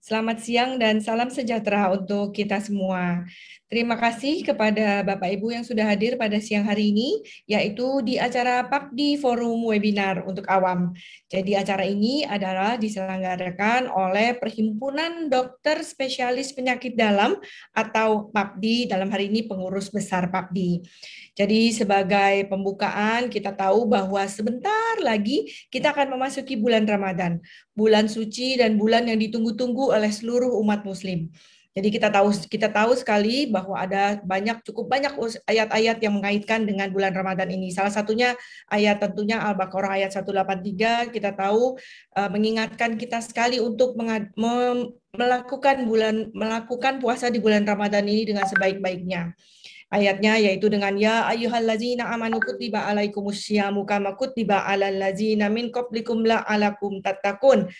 Selamat siang dan salam sejahtera untuk kita semua. Terima kasih kepada Bapak Ibu yang sudah hadir pada siang hari ini, yaitu di acara PAKDI Forum Webinar untuk Awam. Jadi acara ini adalah diselenggarakan oleh Perhimpunan Dokter Spesialis Penyakit Dalam atau PAKDI, dalam hari ini pengurus besar PAKDI. Jadi sebagai pembukaan kita tahu bahwa sebentar lagi kita akan memasuki bulan Ramadan, bulan suci dan bulan yang ditunggu-tunggu oleh seluruh umat muslim. Jadi kita tahu kita tahu sekali bahwa ada banyak cukup banyak ayat-ayat yang mengaitkan dengan bulan Ramadan ini. Salah satunya ayat tentunya Al-Baqarah ayat 183 kita tahu eh, mengingatkan kita sekali untuk melakukan bulan melakukan puasa di bulan Ramadan ini dengan sebaik-baiknya. Ayatnya yaitu dengan ya ayyuhallazina amanu kutiba alaikumusyiamu kama kutiba alal ladzina min qablikum la'alakum tattaqun.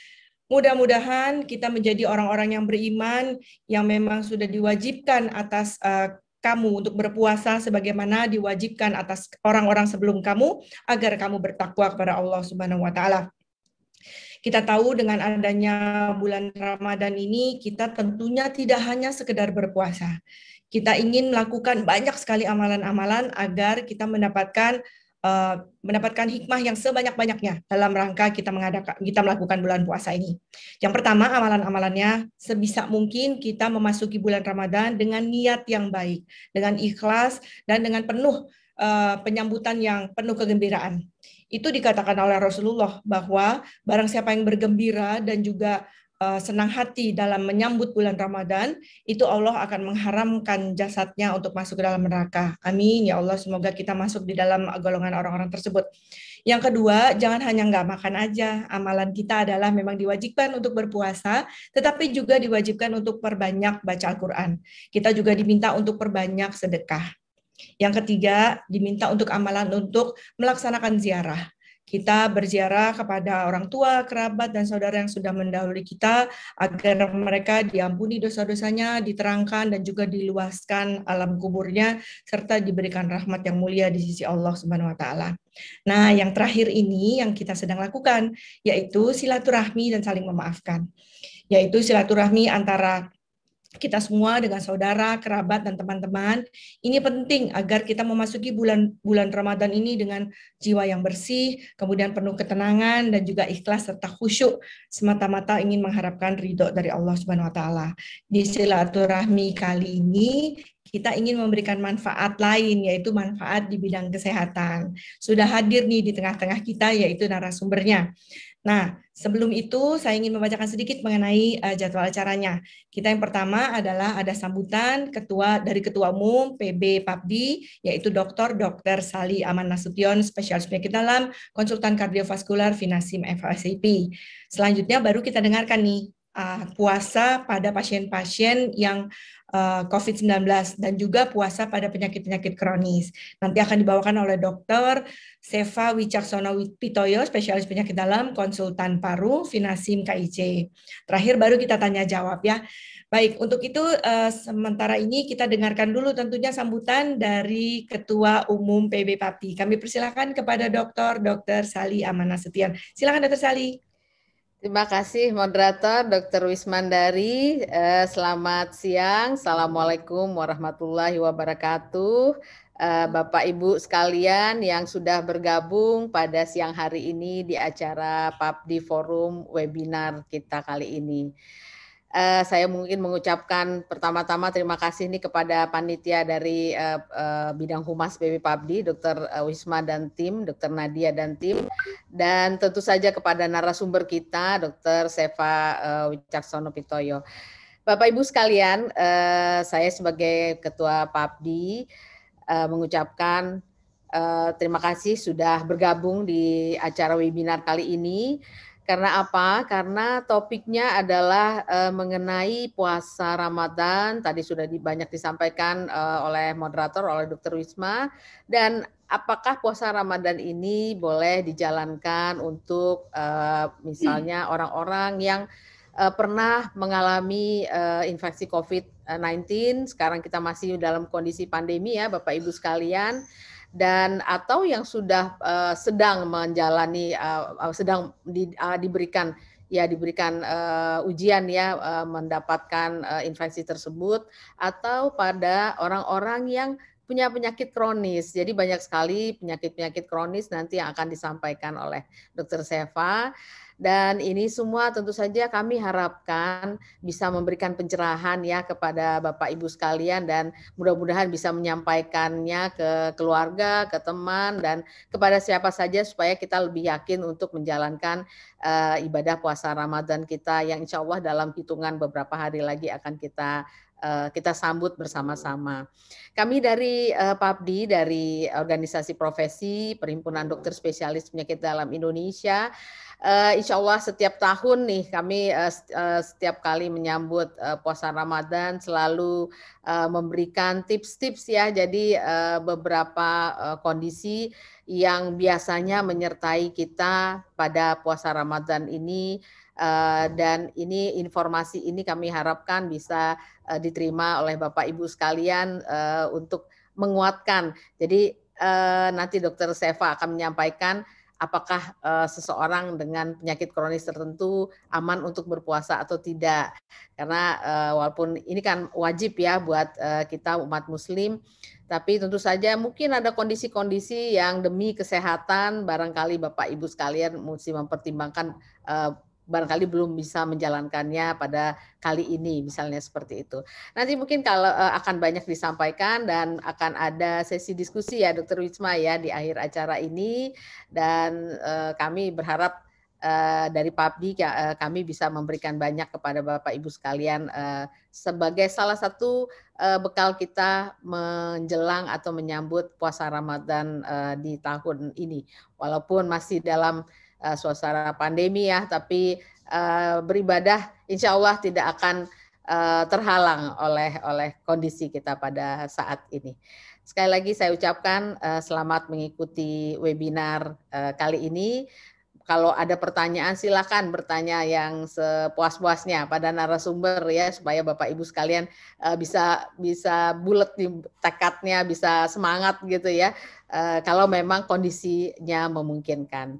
Mudah-mudahan kita menjadi orang-orang yang beriman yang memang sudah diwajibkan atas uh, kamu untuk berpuasa sebagaimana diwajibkan atas orang-orang sebelum kamu agar kamu bertakwa kepada Allah Subhanahu wa taala. Kita tahu dengan adanya bulan Ramadan ini kita tentunya tidak hanya sekedar berpuasa. Kita ingin melakukan banyak sekali amalan-amalan agar kita mendapatkan Eh, mendapatkan hikmah yang sebanyak-banyaknya dalam rangka kita mengadakan kita melakukan bulan puasa ini. Yang pertama, amalan-amalannya sebisa mungkin kita memasuki bulan Ramadan dengan niat yang baik, dengan ikhlas dan dengan penuh eh, penyambutan yang penuh kegembiraan. Itu dikatakan oleh Rasulullah bahwa barang siapa yang bergembira dan juga Eh, senang hati dalam menyambut bulan Ramadan, itu Allah akan mengharamkan jasadnya untuk masuk ke dalam neraka. Amin. Ya Allah, semoga kita masuk di dalam golongan orang-orang tersebut. Yang kedua, jangan hanya nggak makan aja. Amalan kita adalah memang diwajibkan untuk berpuasa, tetapi juga diwajibkan untuk perbanyak baca Al-Quran. Kita juga diminta untuk perbanyak sedekah. Yang ketiga, diminta untuk amalan untuk melaksanakan ziarah. Kita berziarah kepada orang tua, kerabat, dan saudara yang sudah mendahului kita agar mereka diampuni dosa-dosanya, diterangkan, dan juga diluaskan alam kuburnya, serta diberikan rahmat yang mulia di sisi Allah Subhanahu wa Ta'ala. Nah, yang terakhir ini yang kita sedang lakukan, yaitu silaturahmi dan saling memaafkan, yaitu silaturahmi antara kita semua dengan saudara, kerabat dan teman-teman. Ini penting agar kita memasuki bulan bulan Ramadan ini dengan jiwa yang bersih, kemudian penuh ketenangan dan juga ikhlas serta khusyuk semata-mata ingin mengharapkan ridho dari Allah Subhanahu wa taala. Di silaturahmi kali ini kita ingin memberikan manfaat lain yaitu manfaat di bidang kesehatan. Sudah hadir nih di tengah-tengah kita yaitu narasumbernya. Nah, sebelum itu saya ingin membacakan sedikit mengenai uh, jadwal acaranya. Kita yang pertama adalah ada sambutan ketua dari ketua umum PB PAPDI yaitu Dr. Dr. Sali Aman Nasution spesialis penyakit dalam, konsultan kardiovaskular Finasim FACP. Selanjutnya baru kita dengarkan nih uh, puasa pada pasien-pasien yang uh, eh, COVID-19 dan juga puasa pada penyakit-penyakit kronis. Nanti akan dibawakan oleh dokter Seva Wicaksono Pitoyo, spesialis penyakit dalam, konsultan paru, Finasim KIC. Terakhir baru kita tanya jawab ya. Baik, untuk itu uh, sementara ini kita dengarkan dulu tentunya sambutan dari Ketua Umum PB Papi. Kami persilahkan kepada Dr. Dr. Sali Amanah Setian. Silakan Dr. Sali. Terima kasih moderator Dr. Wismandari. Eh, selamat siang. Assalamualaikum warahmatullahi wabarakatuh. Eh, Bapak Ibu sekalian yang sudah bergabung pada siang hari ini di acara PAPDI Forum webinar kita kali ini. Uh, saya mungkin mengucapkan pertama-tama terima kasih nih kepada panitia dari uh, uh, bidang humas BP Pabdi, Dr. Wisma dan tim, Dr. Nadia dan tim, dan tentu saja kepada narasumber kita, Dr. Seva Wicaksono Pitoyo. Bapak Ibu sekalian, saya sebagai Ketua Pabdi uh, mengucapkan uh, terima kasih sudah bergabung di acara webinar kali ini. Karena apa? Karena topiknya adalah uh, mengenai puasa Ramadan. Tadi sudah banyak disampaikan uh, oleh moderator, oleh Dr. Wisma. Dan apakah puasa Ramadan ini boleh dijalankan untuk uh, misalnya orang-orang yang uh, pernah mengalami uh, infeksi COVID-19. Sekarang kita masih dalam kondisi pandemi ya, Bapak Ibu sekalian. Dan atau yang sudah uh, sedang menjalani, uh, sedang di, uh, diberikan ya diberikan uh, ujian ya uh, mendapatkan uh, infeksi tersebut atau pada orang-orang yang punya penyakit kronis. Jadi banyak sekali penyakit-penyakit kronis nanti yang akan disampaikan oleh Dr. Seva. Dan ini semua tentu saja kami harapkan bisa memberikan pencerahan ya kepada Bapak Ibu sekalian dan mudah-mudahan bisa menyampaikannya ke keluarga, ke teman dan kepada siapa saja supaya kita lebih yakin untuk menjalankan uh, ibadah puasa Ramadan kita yang insya Allah dalam hitungan beberapa hari lagi akan kita eh, kita sambut bersama-sama. Kami dari uh, eh, PAPDI, dari organisasi profesi Perhimpunan Dokter Spesialis Penyakit Dalam Indonesia, uh, insya Allah setiap tahun nih kami uh, setiap kali menyambut uh, puasa Ramadan selalu uh, memberikan tips-tips ya. Jadi uh, beberapa uh, kondisi yang biasanya menyertai kita pada puasa Ramadan ini uh, dan ini informasi ini kami harapkan bisa uh, diterima oleh Bapak Ibu sekalian uh, untuk menguatkan. Jadi nanti Dokter Seva akan menyampaikan apakah uh, seseorang dengan penyakit kronis tertentu aman untuk berpuasa atau tidak. Karena uh, walaupun ini kan wajib ya buat uh, kita umat muslim, tapi tentu saja mungkin ada kondisi-kondisi yang demi kesehatan barangkali Bapak Ibu sekalian mesti mempertimbangkan uh, barangkali belum bisa menjalankannya pada kali ini misalnya seperti itu. Nanti mungkin kalau eh, akan banyak disampaikan dan akan ada sesi diskusi ya Dr. Wisma ya di akhir acara ini dan eh, kami berharap eh, dari PABDI ya, kami bisa memberikan banyak kepada Bapak Ibu sekalian sebagai salah satu bekal kita menjelang atau menyambut puasa Ramadan di tahun ini walaupun masih dalam uh, suasana pandemi ya, tapi uh, beribadah insya Allah tidak akan uh, terhalang oleh oleh kondisi kita pada saat ini. Sekali lagi saya ucapkan uh, selamat mengikuti webinar uh, kali ini kalau ada pertanyaan silakan bertanya yang sepuas-puasnya pada narasumber ya supaya Bapak Ibu sekalian uh, bisa bisa bulat di tekadnya, bisa semangat gitu ya. Uh, kalau memang kondisinya memungkinkan.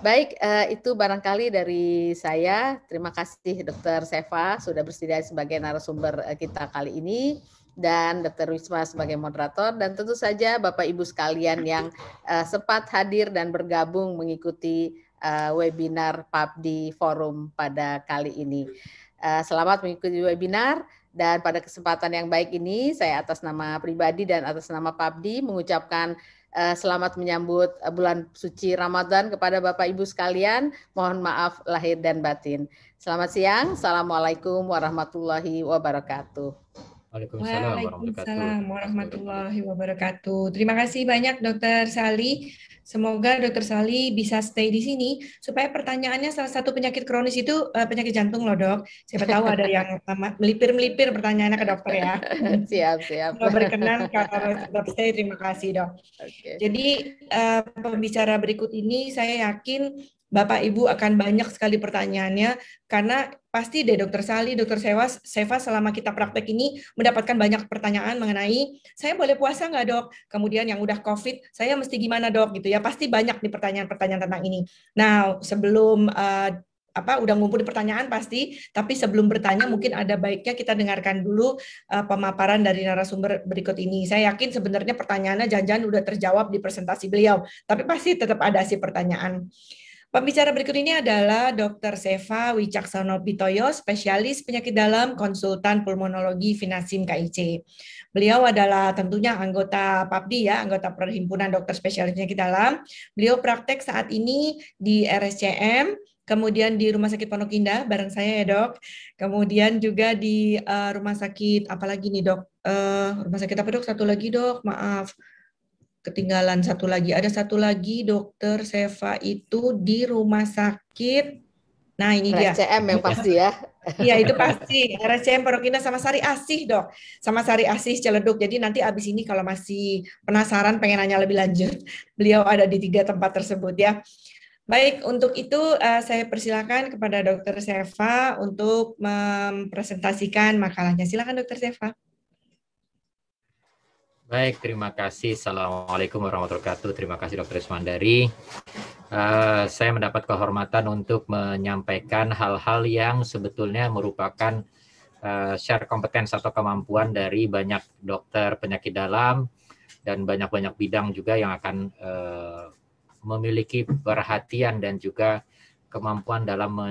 Baik, uh, itu barangkali dari saya. Terima kasih Dr. Seva sudah bersedia sebagai narasumber kita kali ini dan Dr. Wisma sebagai moderator dan tentu saja Bapak Ibu sekalian yang uh, sempat hadir dan bergabung mengikuti uh, webinar PABDI Forum pada kali ini. Uh, selamat mengikuti webinar dan pada kesempatan yang baik ini saya atas nama pribadi dan atas nama PABDI mengucapkan eh, selamat menyambut bulan suci Ramadan kepada Bapak Ibu sekalian. Mohon maaf lahir dan batin. Selamat siang. Assalamualaikum warahmatullahi wabarakatuh. Waalaikumsalam, warahmatullahi wabarakatuh. Terima kasih banyak Dokter Sali. Semoga Dokter Sali bisa stay di sini supaya pertanyaannya salah satu penyakit kronis itu eh, penyakit jantung loh dok. Siapa tahu ada yang eh, melipir melipir pertanyaannya ke dokter ya. siap siap. Kalau berkenan kalau tetap stay terima kasih dok. Okay. Jadi eh, pembicara berikut ini saya yakin Bapak Ibu akan banyak sekali pertanyaannya karena pasti deh Dokter Sali, Dokter Sewas, Seva selama kita praktek ini mendapatkan banyak pertanyaan mengenai saya boleh puasa nggak dok? Kemudian yang udah COVID, saya mesti gimana dok? Gitu ya pasti banyak di pertanyaan-pertanyaan tentang ini. Nah sebelum uh, apa udah ngumpul di pertanyaan pasti tapi sebelum bertanya mungkin ada baiknya kita dengarkan dulu uh, pemaparan dari narasumber berikut ini saya yakin sebenarnya pertanyaannya jangan-jangan udah terjawab di presentasi beliau tapi pasti tetap ada sih pertanyaan Pembicara berikut ini adalah Dr. Seva Wicaksono Pitoyo, spesialis penyakit dalam konsultan pulmonologi Finasim KIC. Beliau adalah tentunya anggota PAPDI ya, anggota Perhimpunan Dokter Spesialis Penyakit Dalam. Beliau praktek saat ini di RSCM, kemudian di Rumah Sakit Pondok Indah bareng saya ya dok, kemudian juga di uh, Rumah Sakit apalagi nih dok, uh, Rumah Sakit apa dok? Satu lagi dok, maaf ketinggalan satu lagi. Ada satu lagi dokter Seva itu di rumah sakit. Nah ini dia. RCM yang iya. pasti ya. Iya itu pasti. RCM Perokina sama Sari Asih dok. Sama Sari Asih Celeduk. Jadi nanti abis ini kalau masih penasaran pengen nanya lebih lanjut. Beliau ada di tiga tempat tersebut ya. Baik, untuk itu uh, saya persilakan kepada Dokter Seva untuk mempresentasikan makalahnya. Silakan Dokter Seva. Baik, terima kasih. Assalamualaikum warahmatullahi wabarakatuh. Terima kasih Dr. Ismandari. Uh, saya mendapat kehormatan untuk menyampaikan hal-hal yang sebetulnya merupakan uh, share kompetensi atau kemampuan dari banyak dokter penyakit dalam dan banyak-banyak bidang juga yang akan uh, memiliki perhatian dan juga kemampuan dalam me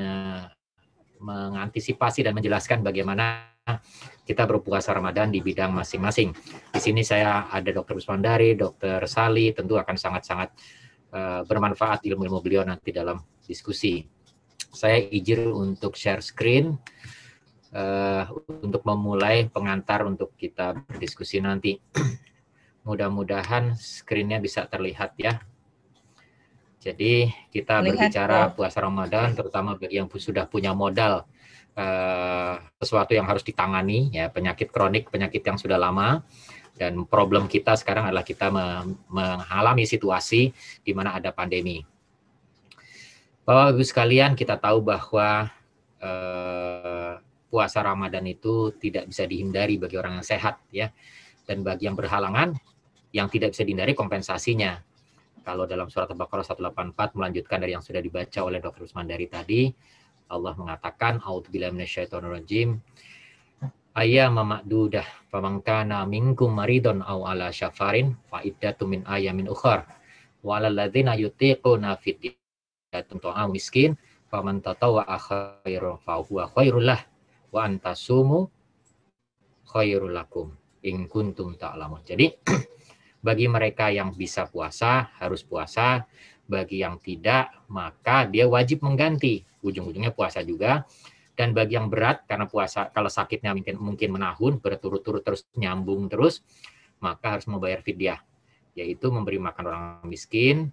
mengantisipasi dan menjelaskan bagaimana kita berpuasa Ramadan di bidang masing-masing. Di sini saya ada Dr. Usmandari, Dr. Sali, tentu akan sangat-sangat uh, bermanfaat ilmu-ilmu beliau nanti dalam diskusi. Saya izin untuk share screen uh, untuk memulai pengantar untuk kita berdiskusi nanti. Mudah-mudahan screen bisa terlihat ya. Jadi kita Melihat, berbicara ya. puasa Ramadan terutama bagi yang sudah punya modal eh, sesuatu yang harus ditangani ya penyakit kronik, penyakit yang sudah lama dan problem kita sekarang adalah kita mengalami situasi di mana ada pandemi. Bapak Ibu sekalian, kita tahu bahwa eh, puasa Ramadan itu tidak bisa dihindari bagi orang yang sehat ya dan bagi yang berhalangan yang tidak bisa dihindari kompensasinya kalau dalam surat Al-Baqarah 184 melanjutkan dari yang sudah dibaca oleh Dr. Usman dari tadi, Allah mengatakan auzubillahi minasyaitonirrajim ayyama ma'dudah faman kana minkum maridun aw ala syafarin fa iddatu min ayamin ukhar walal ladzina yutiquna fidyatun ta'am miskin faman wa khairan fa huwa khairul wa antasumu khairul lakum in kuntum ta'lamun. Jadi Bagi mereka yang bisa puasa, harus puasa. Bagi yang tidak, maka dia wajib mengganti. Ujung-ujungnya puasa juga. Dan bagi yang berat, karena puasa kalau sakitnya mungkin, mungkin menahun, berturut-turut terus nyambung terus, maka harus membayar fidyah. Yaitu memberi makan orang miskin.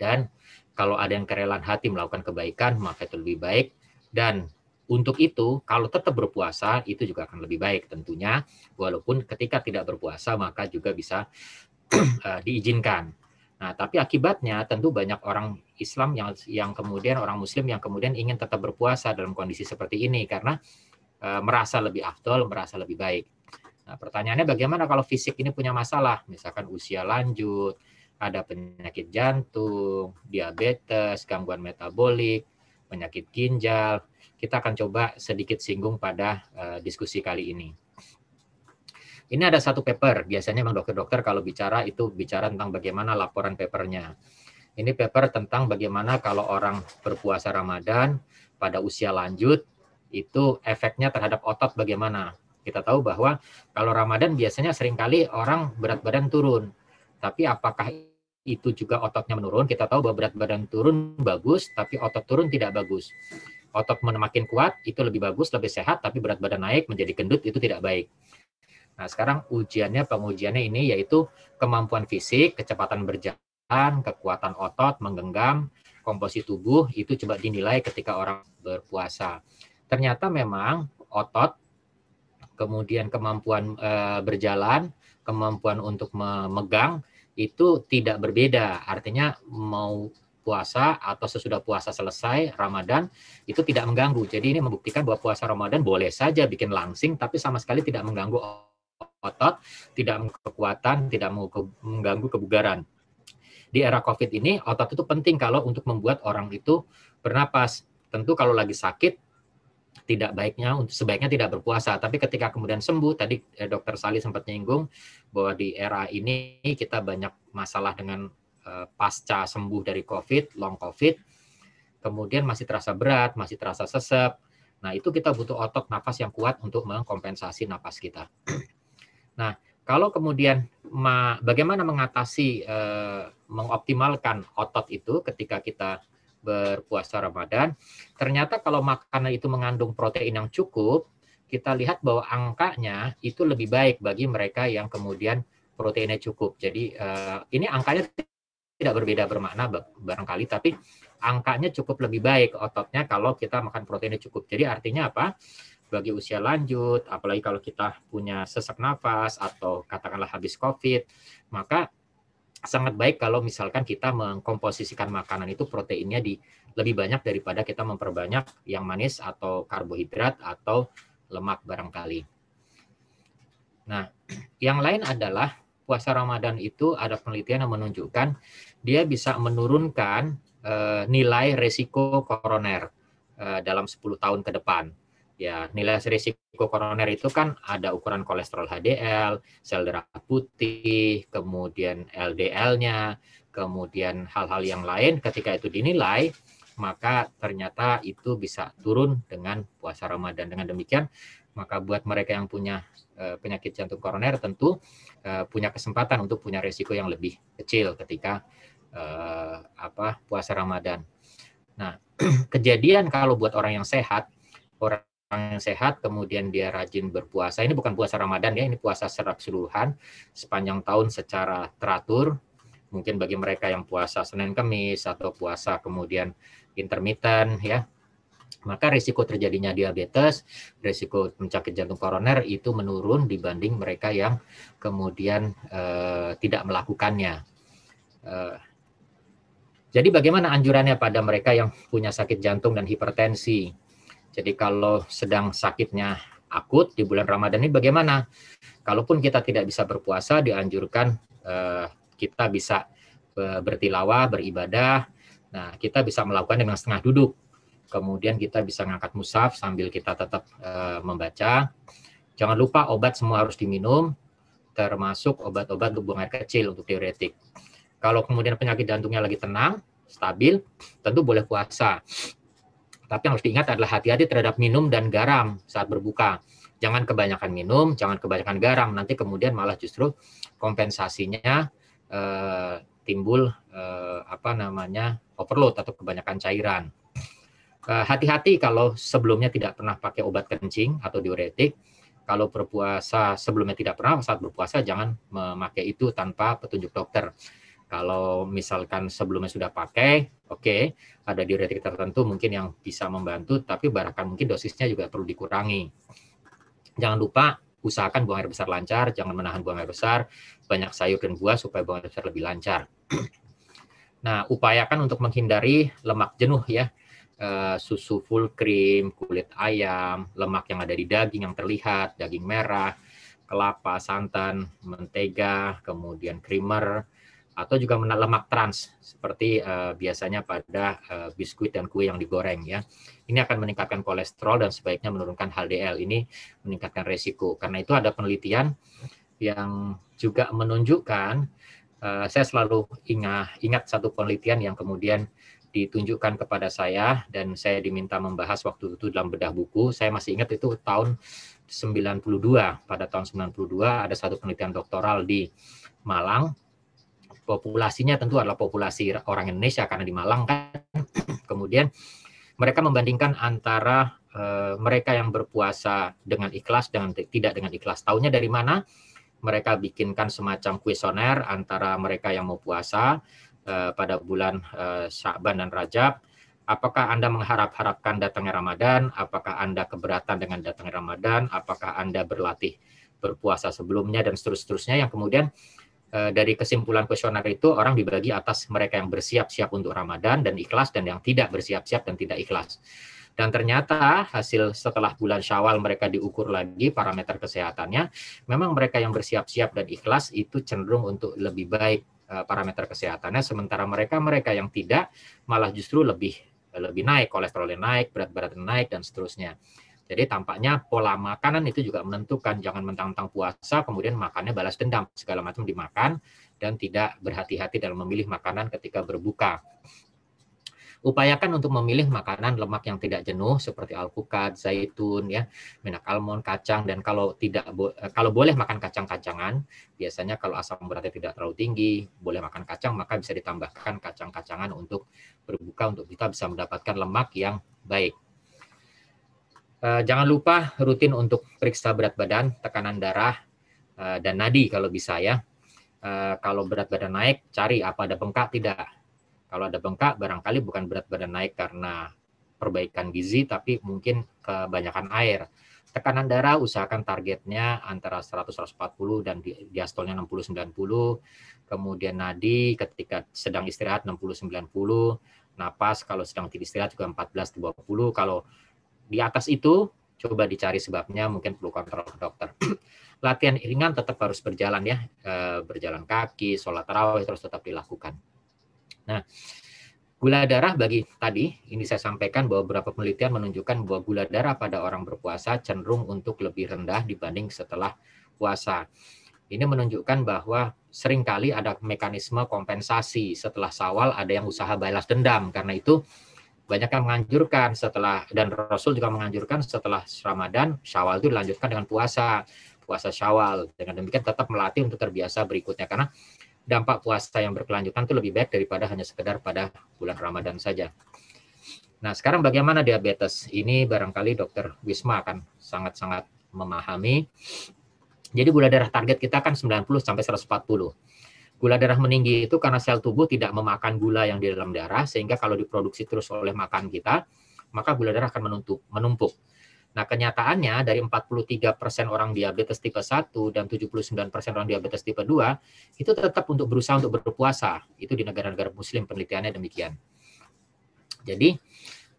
Dan kalau ada yang kerelaan hati melakukan kebaikan, maka itu lebih baik. Dan untuk itu, kalau tetap berpuasa, itu juga akan lebih baik tentunya. Walaupun ketika tidak berpuasa, maka juga bisa eh, diizinkan. Nah, tapi akibatnya tentu banyak orang Islam yang yang kemudian orang Muslim yang kemudian ingin tetap berpuasa dalam kondisi seperti ini karena e, merasa lebih afdol, merasa lebih baik. Nah, pertanyaannya bagaimana kalau fisik ini punya masalah, misalkan usia lanjut, ada penyakit jantung, diabetes, gangguan metabolik, penyakit ginjal, kita akan coba sedikit singgung pada uh, diskusi kali ini. Ini ada satu paper, biasanya memang dokter-dokter kalau bicara itu bicara tentang bagaimana laporan papernya. Ini paper tentang bagaimana kalau orang berpuasa Ramadan pada usia lanjut, itu efeknya terhadap otot bagaimana. Kita tahu bahwa kalau Ramadan biasanya seringkali orang berat badan turun. Tapi apakah itu juga ototnya menurun? Kita tahu bahwa berat badan turun bagus, tapi otot turun tidak bagus otot makin kuat itu lebih bagus, lebih sehat, tapi berat badan naik menjadi gendut itu tidak baik. Nah, sekarang ujiannya pengujiannya ini yaitu kemampuan fisik, kecepatan berjalan, kekuatan otot, menggenggam, komposisi tubuh itu coba dinilai ketika orang berpuasa. Ternyata memang otot kemudian kemampuan e, berjalan, kemampuan untuk memegang itu tidak berbeda. Artinya mau puasa atau sesudah puasa selesai Ramadan itu tidak mengganggu. Jadi ini membuktikan bahwa puasa Ramadan boleh saja bikin langsing tapi sama sekali tidak mengganggu otot, tidak kekuatan, tidak mengganggu kebugaran. Di era Covid ini otot itu penting kalau untuk membuat orang itu bernapas. Tentu kalau lagi sakit tidak baiknya untuk sebaiknya tidak berpuasa tapi ketika kemudian sembuh tadi eh, dokter Sali sempat nyinggung bahwa di era ini kita banyak masalah dengan Eh, pasca sembuh dari COVID, long COVID, kemudian masih terasa berat, masih terasa sesep. Nah, itu kita butuh otot nafas yang kuat untuk mengkompensasi nafas kita. Nah, kalau kemudian ma, bagaimana mengatasi eh, mengoptimalkan otot itu ketika kita berpuasa Ramadan, ternyata kalau makanan itu mengandung protein yang cukup, kita lihat bahwa angkanya itu lebih baik bagi mereka yang kemudian proteinnya cukup. Jadi eh, ini angkanya tidak berbeda bermakna barangkali, tapi angkanya cukup lebih baik ototnya kalau kita makan proteinnya cukup. Jadi artinya apa? Bagi usia lanjut, apalagi kalau kita punya sesak nafas atau katakanlah habis COVID, maka sangat baik kalau misalkan kita mengkomposisikan makanan itu proteinnya di lebih banyak daripada kita memperbanyak yang manis atau karbohidrat atau lemak barangkali. Nah, yang lain adalah puasa Ramadan itu ada penelitian yang menunjukkan dia bisa menurunkan uh, nilai resiko koroner uh, dalam 10 tahun ke depan. Ya, nilai risiko koroner itu kan ada ukuran kolesterol HDL, sel darah putih, kemudian LDL-nya, kemudian hal-hal yang lain ketika itu dinilai, maka ternyata itu bisa turun dengan puasa Ramadan. Dengan demikian, maka buat mereka yang punya eh, penyakit jantung koroner tentu punya kesempatan untuk punya risiko yang lebih kecil ketika eh, apa puasa Ramadan. Nah, kejadian kalau buat orang yang sehat, orang yang sehat kemudian dia rajin berpuasa. Ini bukan puasa Ramadan ya, ini puasa secara keseluruhan sepanjang tahun secara teratur. Mungkin bagi mereka yang puasa Senin Kamis atau puasa kemudian intermittent ya. Maka risiko terjadinya diabetes, risiko penyakit jantung koroner itu menurun dibanding mereka yang kemudian eh, tidak melakukannya. Eh, jadi bagaimana anjurannya pada mereka yang punya sakit jantung dan hipertensi? Jadi kalau sedang sakitnya akut di bulan Ramadan ini bagaimana? Kalaupun kita tidak bisa berpuasa, dianjurkan eh, kita bisa eh, bertilawah, beribadah. Nah, kita bisa melakukan dengan setengah duduk. Kemudian kita bisa mengangkat musaf sambil kita tetap eh, membaca. Jangan lupa obat semua harus diminum, termasuk obat-obat buang air kecil untuk diuretik. Kalau kemudian penyakit jantungnya lagi tenang, stabil, tentu boleh puasa. Tapi yang harus diingat adalah hati-hati terhadap minum dan garam saat berbuka. Jangan kebanyakan minum, jangan kebanyakan garam, nanti kemudian malah justru kompensasinya eh, timbul eh, apa namanya overload atau kebanyakan cairan. Eh, hati-hati eh, kalau sebelumnya tidak pernah pakai obat kencing atau diuretik, kalau berpuasa sebelumnya tidak pernah saat berpuasa jangan memakai itu tanpa petunjuk dokter kalau misalkan sebelumnya sudah pakai, oke, okay, ada diuretik tertentu mungkin yang bisa membantu, tapi bahkan mungkin dosisnya juga perlu dikurangi. Jangan lupa usahakan buang air besar lancar, jangan menahan buang air besar, banyak sayur dan buah supaya buang air besar lebih lancar. nah, upayakan untuk menghindari lemak jenuh ya, eh, susu full cream, kulit ayam, lemak yang ada di daging yang terlihat, daging merah, kelapa, santan, mentega, kemudian krimer atau juga lemak trans seperti uh, biasanya pada uh, biskuit dan kue yang digoreng ya. Ini akan meningkatkan kolesterol dan sebaiknya menurunkan HDL. Ini meningkatkan resiko. Karena itu ada penelitian yang juga menunjukkan uh, saya selalu ingat ingat satu penelitian yang kemudian ditunjukkan kepada saya dan saya diminta membahas waktu itu dalam bedah buku. Saya masih ingat itu tahun 92. Pada tahun 92 ada satu penelitian doktoral di Malang populasinya tentu adalah populasi orang Indonesia karena di Malang kan. Kemudian mereka membandingkan antara uh, mereka yang berpuasa dengan ikhlas dengan tidak dengan ikhlas. Tahunya dari mana? Mereka bikinkan semacam kuesioner antara mereka yang mau puasa uh, pada bulan uh, eh, Sya'ban dan Rajab. Apakah Anda mengharap-harapkan datangnya Ramadan? Apakah Anda keberatan dengan datangnya Ramadan? Apakah Anda berlatih berpuasa sebelumnya dan seterusnya yang kemudian Eh, dari kesimpulan kuesioner itu orang dibagi atas mereka yang bersiap-siap untuk Ramadan dan ikhlas dan yang tidak bersiap-siap dan tidak ikhlas. Dan ternyata hasil setelah bulan Syawal mereka diukur lagi parameter kesehatannya, memang mereka yang bersiap-siap dan ikhlas itu cenderung untuk lebih baik eh, parameter kesehatannya, sementara mereka-mereka yang tidak malah justru lebih eh, lebih naik, kolesterolnya naik, berat-beratnya naik dan seterusnya. Jadi tampaknya pola makanan itu juga menentukan. Jangan mentang-mentang puasa kemudian makannya balas dendam segala macam dimakan dan tidak berhati-hati dalam memilih makanan ketika berbuka. Upayakan untuk memilih makanan lemak yang tidak jenuh seperti alpukat, zaitun, ya, minyak almond, kacang dan kalau tidak eh, kalau boleh makan kacang-kacangan, biasanya kalau asam beratnya tidak terlalu tinggi, boleh makan kacang maka bisa ditambahkan kacang-kacangan untuk berbuka untuk kita bisa mendapatkan lemak yang baik. Eh, jangan lupa rutin untuk periksa berat badan, tekanan darah, uh, dan nadi kalau bisa ya. Uh, kalau berat badan naik, cari apa ada bengkak tidak. Kalau ada bengkak, barangkali bukan berat badan naik karena perbaikan gizi, tapi mungkin kebanyakan air. Tekanan darah usahakan targetnya antara 100-140 dan diastolnya 60-90. Kemudian nadi ketika sedang istirahat 60-90. Napas kalau sedang tidak istirahat juga 14-20. Kalau di atas itu coba dicari sebabnya mungkin perlu kontrol ke dokter. Latihan ringan tetap harus berjalan ya, eh, berjalan kaki, sholat tarawih terus tetap dilakukan. Nah, gula darah bagi tadi ini saya sampaikan bahwa beberapa penelitian menunjukkan bahwa gula darah pada orang berpuasa cenderung untuk lebih rendah dibanding setelah puasa. Ini menunjukkan bahwa seringkali ada mekanisme kompensasi setelah sawal ada yang usaha balas dendam karena itu banyak yang menganjurkan setelah dan Rasul juga menganjurkan setelah Ramadan Syawal itu dilanjutkan dengan puasa puasa Syawal dengan demikian tetap melatih untuk terbiasa berikutnya karena dampak puasa yang berkelanjutan itu lebih baik daripada hanya sekedar pada bulan Ramadan saja. Nah sekarang bagaimana diabetes ini barangkali dokter Wisma akan sangat-sangat memahami. Jadi gula darah target kita kan 90 sampai 140. Gula darah meninggi itu karena sel tubuh tidak memakan gula yang di dalam darah, sehingga kalau diproduksi terus oleh makan kita, maka gula darah akan menumpuk. menumpuk. Nah, kenyataannya dari 43% orang diabetes tipe 1 dan 79% orang diabetes tipe 2 itu tetap untuk berusaha untuk berpuasa. Itu di negara-negara muslim penelitiannya demikian. Jadi,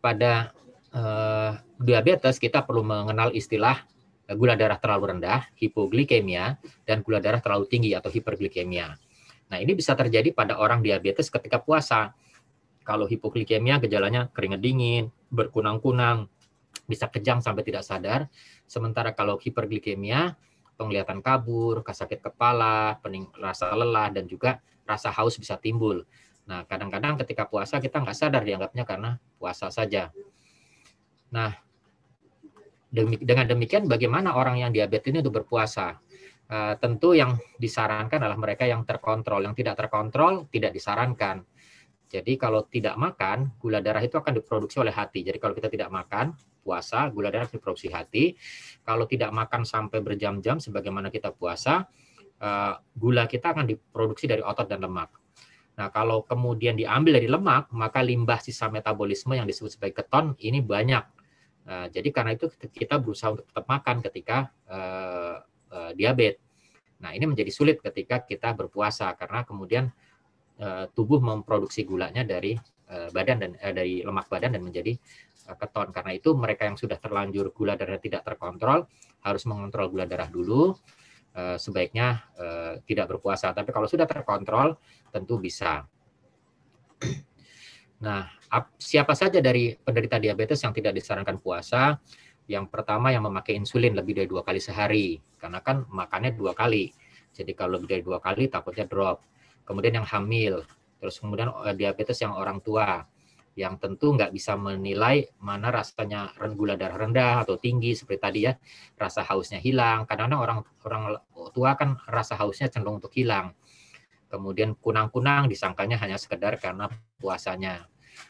pada eh, diabetes kita perlu mengenal istilah eh, gula darah terlalu rendah, hipoglikemia, dan gula darah terlalu tinggi atau hiperglikemia. Nah, ini bisa terjadi pada orang diabetes ketika puasa. Kalau hipoglikemia gejalanya keringat dingin, berkunang-kunang, bisa kejang sampai tidak sadar. Sementara kalau hiperglikemia, penglihatan kabur, sakit kepala, pening, rasa lelah, dan juga rasa haus bisa timbul. Nah, kadang-kadang ketika puasa kita nggak sadar dianggapnya karena puasa saja. Nah, dengan demikian bagaimana orang yang diabetes ini untuk berpuasa? Eh, tentu yang disarankan adalah mereka yang terkontrol. Yang tidak terkontrol tidak disarankan. Jadi kalau tidak makan, gula darah itu akan diproduksi oleh hati. Jadi kalau kita tidak makan, puasa, gula darah diproduksi hati. Kalau tidak makan sampai berjam-jam sebagaimana kita puasa, eh, gula kita akan diproduksi dari otot dan lemak. Nah, kalau kemudian diambil dari lemak, maka limbah sisa metabolisme yang disebut sebagai keton ini banyak. Eh, jadi karena itu kita berusaha untuk tetap makan ketika uh, diabetes. Nah, ini menjadi sulit ketika kita berpuasa karena kemudian uh, tubuh memproduksi gulanya dari uh, badan dan uh, dari lemak badan dan menjadi keton. Karena itu mereka yang sudah terlanjur gula darah tidak terkontrol harus mengontrol gula darah dulu. Sebaiknya tidak berpuasa. Tapi kalau sudah terkontrol tentu bisa. Nah, siapa saja dari penderita diabetes yang tidak disarankan puasa? Yang pertama yang memakai insulin lebih dari dua kali sehari, karena kan makannya dua kali. Jadi kalau lebih dari dua kali takutnya drop. Kemudian yang hamil, terus kemudian eh, diabetes yang orang tua, yang tentu nggak bisa menilai mana rasanya gula darah rendah atau tinggi seperti tadi ya rasa hausnya hilang karena orang orang tua kan rasa hausnya cenderung untuk hilang kemudian kunang-kunang disangkanya hanya sekedar karena puasanya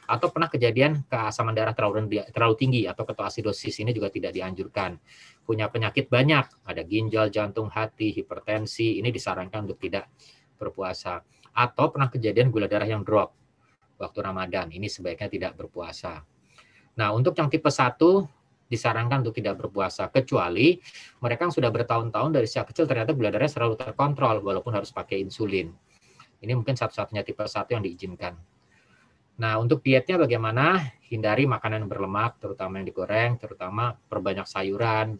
atau pernah kejadian keasaman darah terlalu rendah, terlalu tinggi atau ketoasidosis ini juga tidak dianjurkan. Punya penyakit banyak, ada ginjal, jantung, hati, hipertensi, ini disarankan untuk tidak berpuasa. Atau pernah kejadian gula darah yang drop waktu Ramadan, ini sebaiknya tidak berpuasa. Nah, untuk yang tipe 1 disarankan untuk tidak berpuasa kecuali mereka yang sudah bertahun-tahun dari sejak kecil ternyata gula darahnya selalu terkontrol walaupun harus pakai insulin. Ini mungkin satu-satunya tipe 1 yang diizinkan. Nah, untuk dietnya bagaimana? Hindari makanan berlemak, terutama yang digoreng, terutama perbanyak sayuran,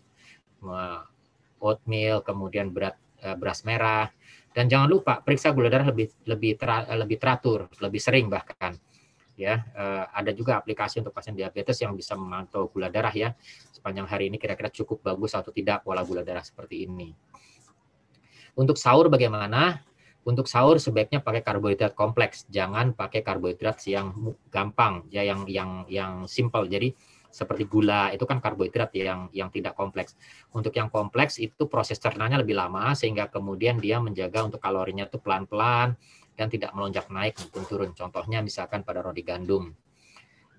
oatmeal, kemudian berat eh, beras merah. Dan jangan lupa periksa gula darah lebih lebih ter, eh, lebih teratur, lebih sering bahkan. Ya, eh, ada juga aplikasi untuk pasien diabetes yang bisa memantau gula darah ya. Sepanjang hari ini kira-kira cukup bagus atau tidak pola gula darah seperti ini. Untuk sahur bagaimana? Untuk sahur sebaiknya pakai karbohidrat kompleks, jangan pakai karbohidrat yang gampang, ya yang yang yang simple. Jadi seperti gula itu kan karbohidrat yang yang tidak kompleks. Untuk yang kompleks itu proses cernanya lebih lama sehingga kemudian dia menjaga untuk kalorinya itu pelan-pelan dan tidak melonjak naik maupun turun. Contohnya misalkan pada roti gandum.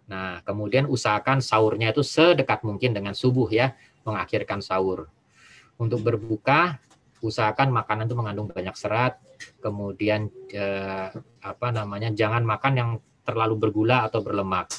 Nah, kemudian usahakan sahurnya itu sedekat mungkin dengan subuh ya, mengakhirkan sahur. Untuk berbuka usahakan makanan itu mengandung banyak serat, kemudian eh, apa namanya jangan makan yang terlalu bergula atau berlemak.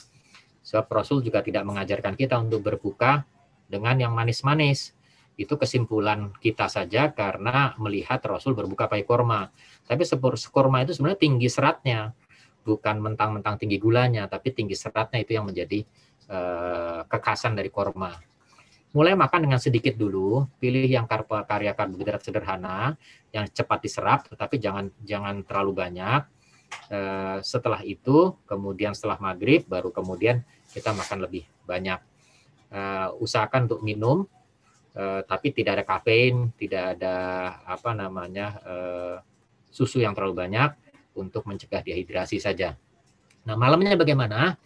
Sebab Rasul juga tidak mengajarkan kita untuk berbuka dengan yang manis-manis. Itu kesimpulan kita saja karena melihat Rasul berbuka pakai korma. Tapi sepur korma itu sebenarnya tinggi seratnya, bukan mentang-mentang tinggi gulanya, tapi tinggi seratnya itu yang menjadi eh, kekasan dari korma mulai makan dengan sedikit dulu, pilih yang karya karbohidrat sederhana, yang cepat diserap, tetapi jangan jangan terlalu banyak. E, setelah itu, kemudian setelah maghrib, baru kemudian kita makan lebih banyak. E, usahakan untuk minum, e, tapi tidak ada kafein, tidak ada apa namanya e, susu yang terlalu banyak untuk mencegah dehidrasi saja. Nah, malamnya bagaimana?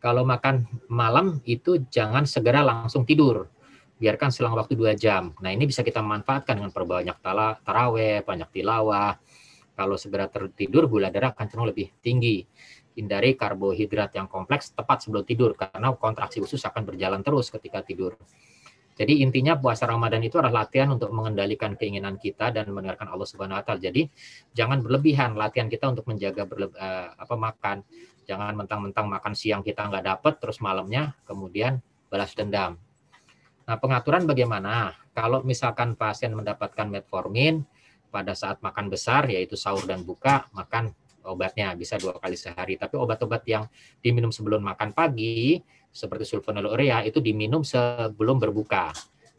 kalau makan malam itu jangan segera langsung tidur. Biarkan selang waktu dua jam. Nah ini bisa kita manfaatkan dengan perbanyak tala, taraweh, banyak tilawah. Kalau segera tertidur gula darah akan cenderung lebih tinggi. Hindari karbohidrat yang kompleks tepat sebelum tidur karena kontraksi usus akan berjalan terus ketika tidur. Jadi intinya puasa Ramadan itu adalah latihan untuk mengendalikan keinginan kita dan mendengarkan Allah Subhanahu wa taala. Jadi jangan berlebihan latihan kita untuk menjaga eh, apa makan. Jangan mentang-mentang makan siang kita nggak dapat, terus malamnya kemudian balas dendam. Nah, pengaturan bagaimana? Kalau misalkan pasien mendapatkan metformin pada saat makan besar, yaitu sahur dan buka, makan obatnya bisa dua kali sehari. Tapi obat-obat yang diminum sebelum makan pagi, seperti sulfonylurea, itu diminum sebelum berbuka.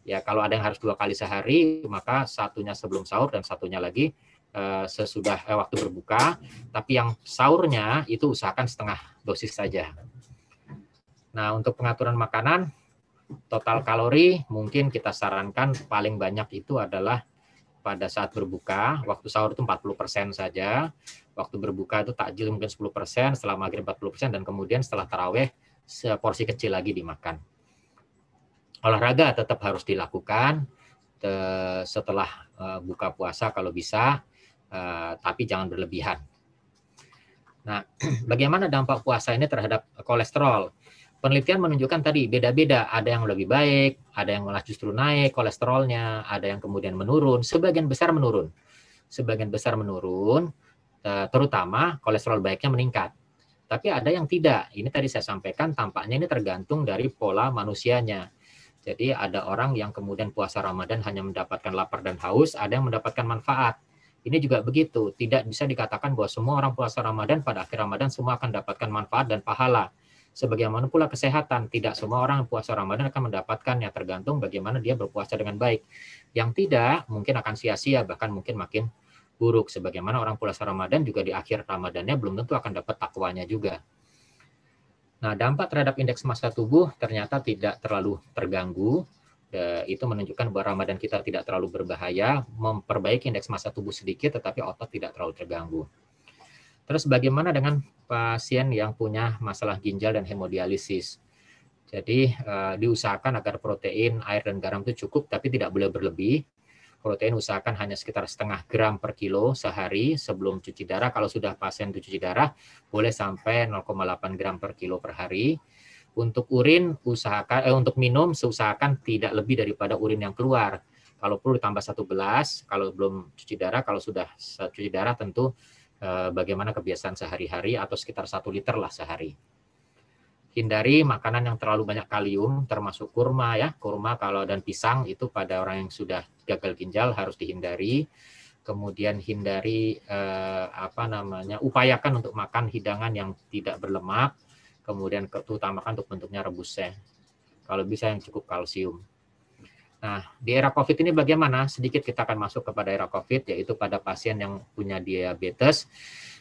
Ya, kalau ada yang harus dua kali sehari, maka satunya sebelum sahur dan satunya lagi Eh, sesudah eh, waktu berbuka, tapi yang sahurnya itu usahakan setengah dosis saja. Nah, untuk pengaturan makanan, total kalori mungkin kita sarankan paling banyak itu adalah pada saat berbuka, waktu sahur itu 40% saja, waktu berbuka itu takjil mungkin 10%, setelah maghrib 40%, dan kemudian setelah taraweh porsi kecil lagi dimakan. Olahraga tetap harus dilakukan setelah eh, buka puasa kalau bisa, Eh, tapi jangan berlebihan. Nah, bagaimana dampak puasa ini terhadap kolesterol? Penelitian menunjukkan tadi beda-beda, ada yang lebih baik, ada yang malah justru naik kolesterolnya, ada yang kemudian menurun, sebagian besar menurun. Sebagian besar menurun, eh, terutama kolesterol baiknya meningkat. Tapi ada yang tidak. Ini tadi saya sampaikan tampaknya ini tergantung dari pola manusianya. Jadi ada orang yang kemudian puasa Ramadan hanya mendapatkan lapar dan haus, ada yang mendapatkan manfaat. Ini juga begitu, tidak bisa dikatakan bahwa semua orang puasa Ramadan pada akhir Ramadan semua akan mendapatkan manfaat dan pahala. Sebagaimana pula kesehatan, tidak semua orang puasa Ramadan akan mendapatkannya tergantung bagaimana dia berpuasa dengan baik. Yang tidak mungkin akan sia-sia bahkan mungkin makin buruk sebagaimana orang puasa Ramadan juga di akhir Ramadannya belum tentu akan dapat takwanya juga. Nah, dampak terhadap indeks massa tubuh ternyata tidak terlalu terganggu Eh, itu menunjukkan bahwa Ramadan kita tidak terlalu berbahaya, memperbaiki indeks massa tubuh sedikit tetapi otot tidak terlalu terganggu. Terus bagaimana dengan pasien yang punya masalah ginjal dan hemodialisis? Jadi eh, diusahakan agar protein, air, dan garam itu cukup tapi tidak boleh berlebih. Protein usahakan hanya sekitar setengah gram per kilo sehari sebelum cuci darah. Kalau sudah pasien itu cuci darah, boleh sampai 0,8 gram per kilo per hari untuk urin usahakan eh untuk minum seusahakan tidak lebih daripada urin yang keluar. Kalau perlu ditambah satu gelas, kalau belum cuci darah, kalau sudah cuci darah tentu eh, bagaimana kebiasaan sehari-hari atau sekitar satu liter lah sehari. Hindari makanan yang terlalu banyak kalium, termasuk kurma ya. Kurma kalau dan pisang itu pada orang yang sudah gagal ginjal harus dihindari kemudian hindari eh, apa namanya upayakan untuk makan hidangan yang tidak berlemak kemudian terutamakan untuk bentuknya rebusnya. Kalau bisa yang cukup kalsium. Nah, di era COVID ini bagaimana? Sedikit kita akan masuk kepada era COVID, yaitu pada pasien yang punya diabetes.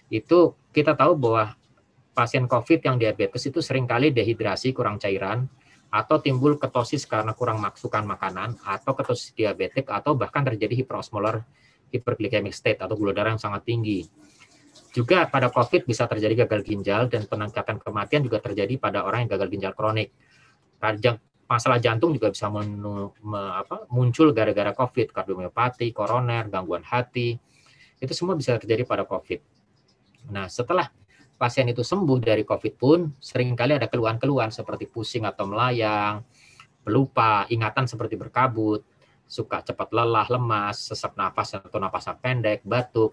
Itu kita tahu bahwa pasien COVID yang diabetes itu seringkali dehidrasi, kurang cairan, atau timbul ketosis karena kurang masukan makanan, atau ketosis diabetik, atau bahkan terjadi hiperosmolar hyperglycemic state atau gula darah yang sangat tinggi. Juga pada COVID bisa terjadi gagal ginjal dan peningkatan kematian juga terjadi pada orang yang gagal ginjal kronik. Masalah jantung juga bisa menu, me, apa, muncul gara-gara COVID, kardiomiopati, koroner, gangguan hati. Itu semua bisa terjadi pada COVID. Nah, setelah pasien itu sembuh dari COVID pun seringkali ada keluhan-keluhan seperti pusing atau melayang, pelupa, ingatan seperti berkabut, suka cepat lelah, lemas, sesak nafas atau nafas pendek, batuk,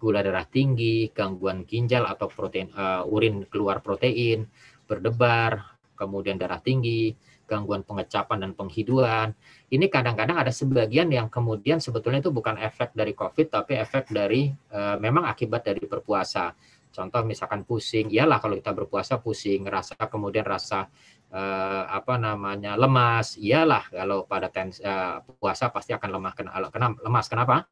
gula darah tinggi, gangguan ginjal atau protein uh, urin keluar protein, berdebar, kemudian darah tinggi, gangguan pengecapan dan penghiduan. Ini kadang-kadang ada sebagian yang kemudian sebetulnya itu bukan efek dari COVID, tapi efek dari uh, memang akibat dari berpuasa. Contoh misalkan pusing, iyalah kalau kita berpuasa pusing, rasa kemudian rasa uh, apa namanya lemas, iyalah kalau pada tens, uh, puasa pasti akan lemah lemas. Kenapa?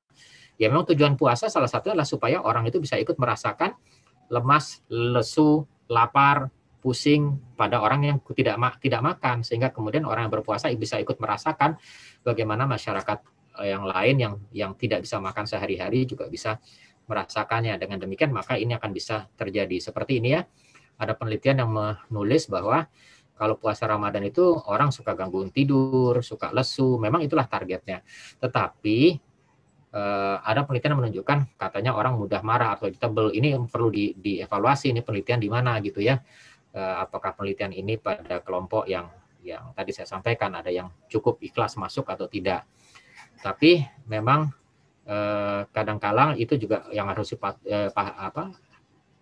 Ya memang tujuan puasa salah satunya adalah supaya orang itu bisa ikut merasakan lemas, lesu, lapar, pusing pada orang yang tidak tidak makan sehingga kemudian orang yang berpuasa bisa ikut merasakan bagaimana masyarakat eh, yang lain yang yang tidak bisa makan sehari-hari juga bisa merasakannya. Dengan demikian maka ini akan bisa terjadi. Seperti ini ya. Ada penelitian yang menulis bahwa kalau puasa Ramadan itu orang suka gangguan tidur, suka lesu, memang itulah targetnya. Tetapi uh, ada penelitian yang menunjukkan katanya orang mudah marah atau irritable. Ini perlu di, dievaluasi ini penelitian di mana gitu ya. Uh, apakah penelitian ini pada kelompok yang yang tadi saya sampaikan ada yang cukup ikhlas masuk atau tidak. Tapi memang eh, kadang -kadang itu juga yang harus sifat eh, apa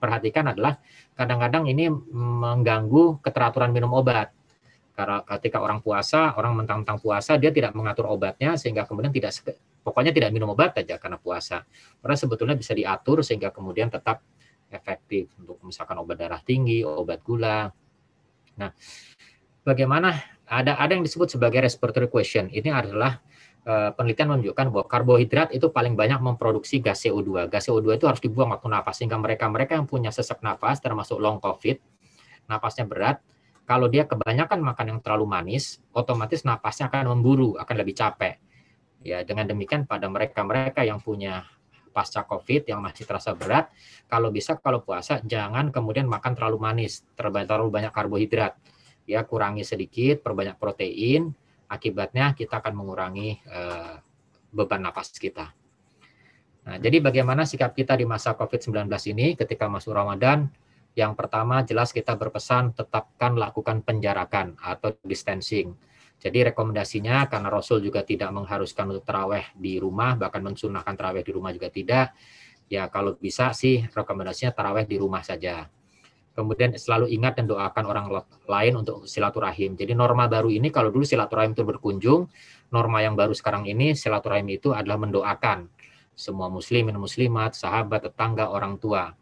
perhatikan adalah kadang-kadang ini mengganggu keteraturan minum obat. Karena ketika orang puasa, orang mentang-mentang puasa dia tidak mengatur obatnya sehingga kemudian tidak pokoknya tidak minum obat aja karena puasa. Karena sebetulnya bisa diatur sehingga kemudian tetap efektif untuk misalkan obat darah tinggi, obat gula. Nah, bagaimana ada ada yang disebut sebagai respiratory question. Ini adalah uh, penelitian menunjukkan bahwa karbohidrat itu paling banyak memproduksi gas CO2. Gas CO2 itu harus dibuang waktu nafas sehingga mereka-mereka yang punya sesak nafas termasuk long covid, nafasnya berat, kalau dia kebanyakan makan yang terlalu manis, otomatis nafasnya akan memburu, akan lebih capek. Ya, dengan demikian pada mereka-mereka yang punya pasca COVID yang masih terasa berat, kalau bisa kalau puasa jangan kemudian makan terlalu manis, terlalu banyak karbohidrat. Ya, kurangi sedikit, perbanyak protein, akibatnya kita akan mengurangi eh, beban nafas kita. Nah, jadi bagaimana sikap kita di masa COVID-19 ini ketika masuk Ramadan? Yang pertama jelas kita berpesan tetapkan lakukan penjarakan atau distancing jadi rekomendasinya karena Rasul juga tidak mengharuskan untuk terawih di rumah, bahkan mensunahkan terawih di rumah juga tidak. Ya kalau bisa sih rekomendasinya terawih di rumah saja. Kemudian selalu ingat dan doakan orang lain untuk silaturahim. Jadi norma baru ini kalau dulu silaturahim itu berkunjung, norma yang baru sekarang ini silaturahim itu adalah mendoakan semua muslimin muslimat, sahabat, tetangga, orang tua.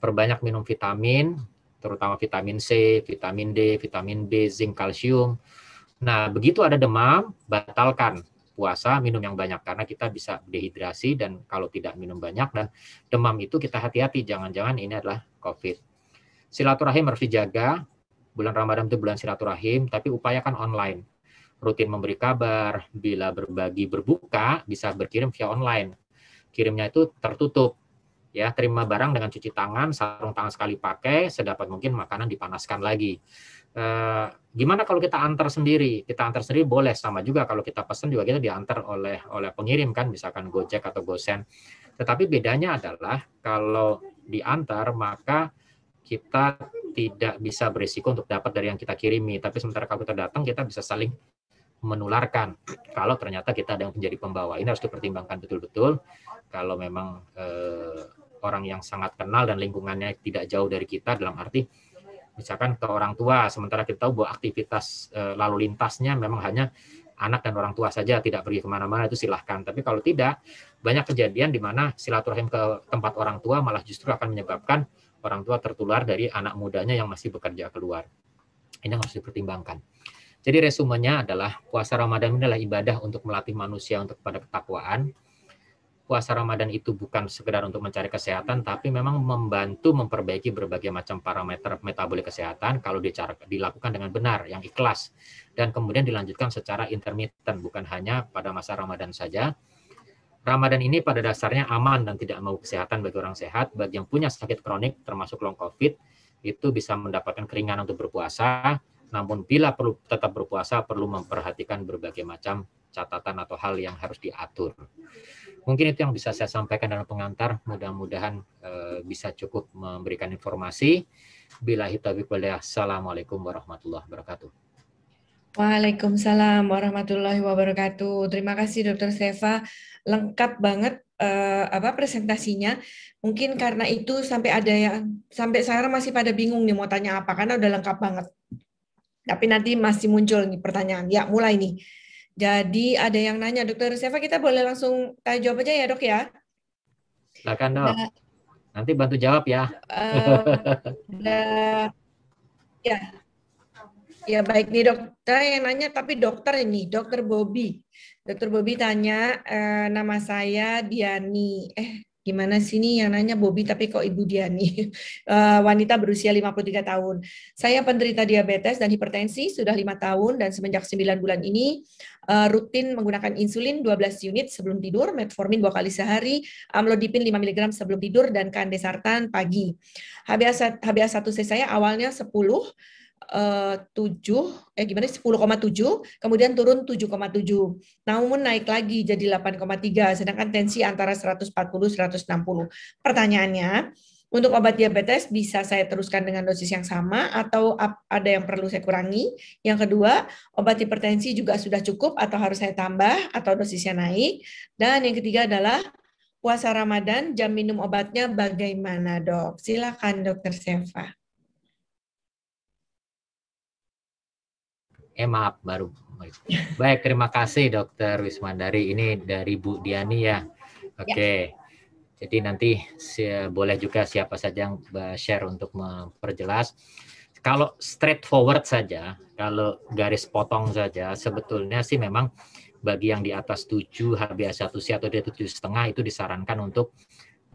Perbanyak minum vitamin, terutama vitamin C, vitamin D, vitamin B, zinc, kalsium, Nah, begitu ada demam, batalkan puasa, minum yang banyak karena kita bisa dehidrasi dan kalau tidak minum banyak dan demam itu kita hati-hati jangan-jangan ini adalah COVID. Silaturahim harus dijaga. Bulan Ramadan itu bulan silaturahim, tapi upayakan online. Rutin memberi kabar, bila berbagi berbuka bisa berkirim via online. Kirimnya itu tertutup ya terima barang dengan cuci tangan sarung tangan sekali pakai sedapat mungkin makanan dipanaskan lagi e, gimana kalau kita antar sendiri kita antar sendiri boleh sama juga kalau kita pesan juga kita diantar oleh oleh pengirim kan misalkan gojek atau gosen tetapi bedanya adalah kalau diantar maka kita tidak bisa berisiko untuk dapat dari yang kita kirimi tapi sementara kalau kita datang kita bisa saling menularkan kalau ternyata kita ada yang menjadi pembawa ini harus dipertimbangkan betul-betul kalau memang eh, orang yang sangat kenal dan lingkungannya tidak jauh dari kita dalam arti misalkan ke orang tua sementara kita tahu bahwa aktivitas e, lalu lintasnya memang hanya anak dan orang tua saja tidak pergi kemana-mana itu silahkan tapi kalau tidak banyak kejadian di mana silaturahim ke tempat orang tua malah justru akan menyebabkan orang tua tertular dari anak mudanya yang masih bekerja keluar ini harus dipertimbangkan jadi resumenya adalah puasa Ramadan ini adalah ibadah untuk melatih manusia untuk kepada ketakwaan puasa Ramadan itu bukan sekedar untuk mencari kesehatan, tapi memang membantu memperbaiki berbagai macam parameter metabolik kesehatan kalau dicara, dilakukan dengan benar, yang ikhlas. Dan kemudian dilanjutkan secara intermittent, bukan hanya pada masa Ramadan saja. Ramadan ini pada dasarnya aman dan tidak mau kesehatan bagi orang sehat, bagi yang punya sakit kronik termasuk long COVID, itu bisa mendapatkan keringan untuk berpuasa, namun bila perlu tetap berpuasa perlu memperhatikan berbagai macam catatan atau hal yang harus diatur. Mungkin itu yang bisa saya sampaikan dalam pengantar. Mudah-mudahan eh, bisa cukup memberikan informasi. Bila hitabi Assalamualaikum warahmatullahi wabarakatuh. Waalaikumsalam warahmatullahi wabarakatuh. Terima kasih Dr. Seva, lengkap banget uh, apa presentasinya. Mungkin karena itu sampai ada yang sampai saya masih pada bingung nih mau tanya apa karena udah lengkap banget. Tapi nanti masih muncul nih pertanyaan. Ya, mulai nih. Jadi ada yang nanya, Dokter Seva kita boleh langsung tanya jawab aja ya dok ya? Silakan dok. Nah, Nanti bantu jawab ya. Uh, nah, ya, ya baik nih dokter yang nanya, tapi dokter ini dokter Bobby. Dokter Bobby tanya, e, nama saya Diani. Eh, gimana sih nih yang nanya Bobi tapi kok Ibu Diani eh, wanita berusia 53 tahun saya penderita diabetes dan hipertensi sudah lima tahun dan semenjak 9 bulan ini eh, rutin menggunakan insulin 12 unit sebelum tidur metformin dua kali sehari amlodipin 5 mg sebelum tidur dan kandesartan pagi HbA1c saya awalnya 10 Eh, tujuh eh gimana 10,7 kemudian turun 7,7 namun naik lagi jadi 8,3 sedangkan tensi antara 140 160 pertanyaannya untuk obat diabetes bisa saya teruskan dengan dosis yang sama atau ada yang perlu saya kurangi. Yang kedua, obat hipertensi juga sudah cukup atau harus saya tambah atau dosisnya naik. Dan yang ketiga adalah puasa Ramadan, jam minum obatnya bagaimana dok? Silakan dokter Seva. eh maaf baru baik terima kasih dokter Wismandari ini dari Bu Diani ya, ya. oke okay. ya. jadi nanti boleh juga siapa saja yang share untuk memperjelas kalau straightforward saja kalau garis potong saja sebetulnya sih memang bagi yang di atas 7 HbA1c atau di tujuh setengah itu disarankan untuk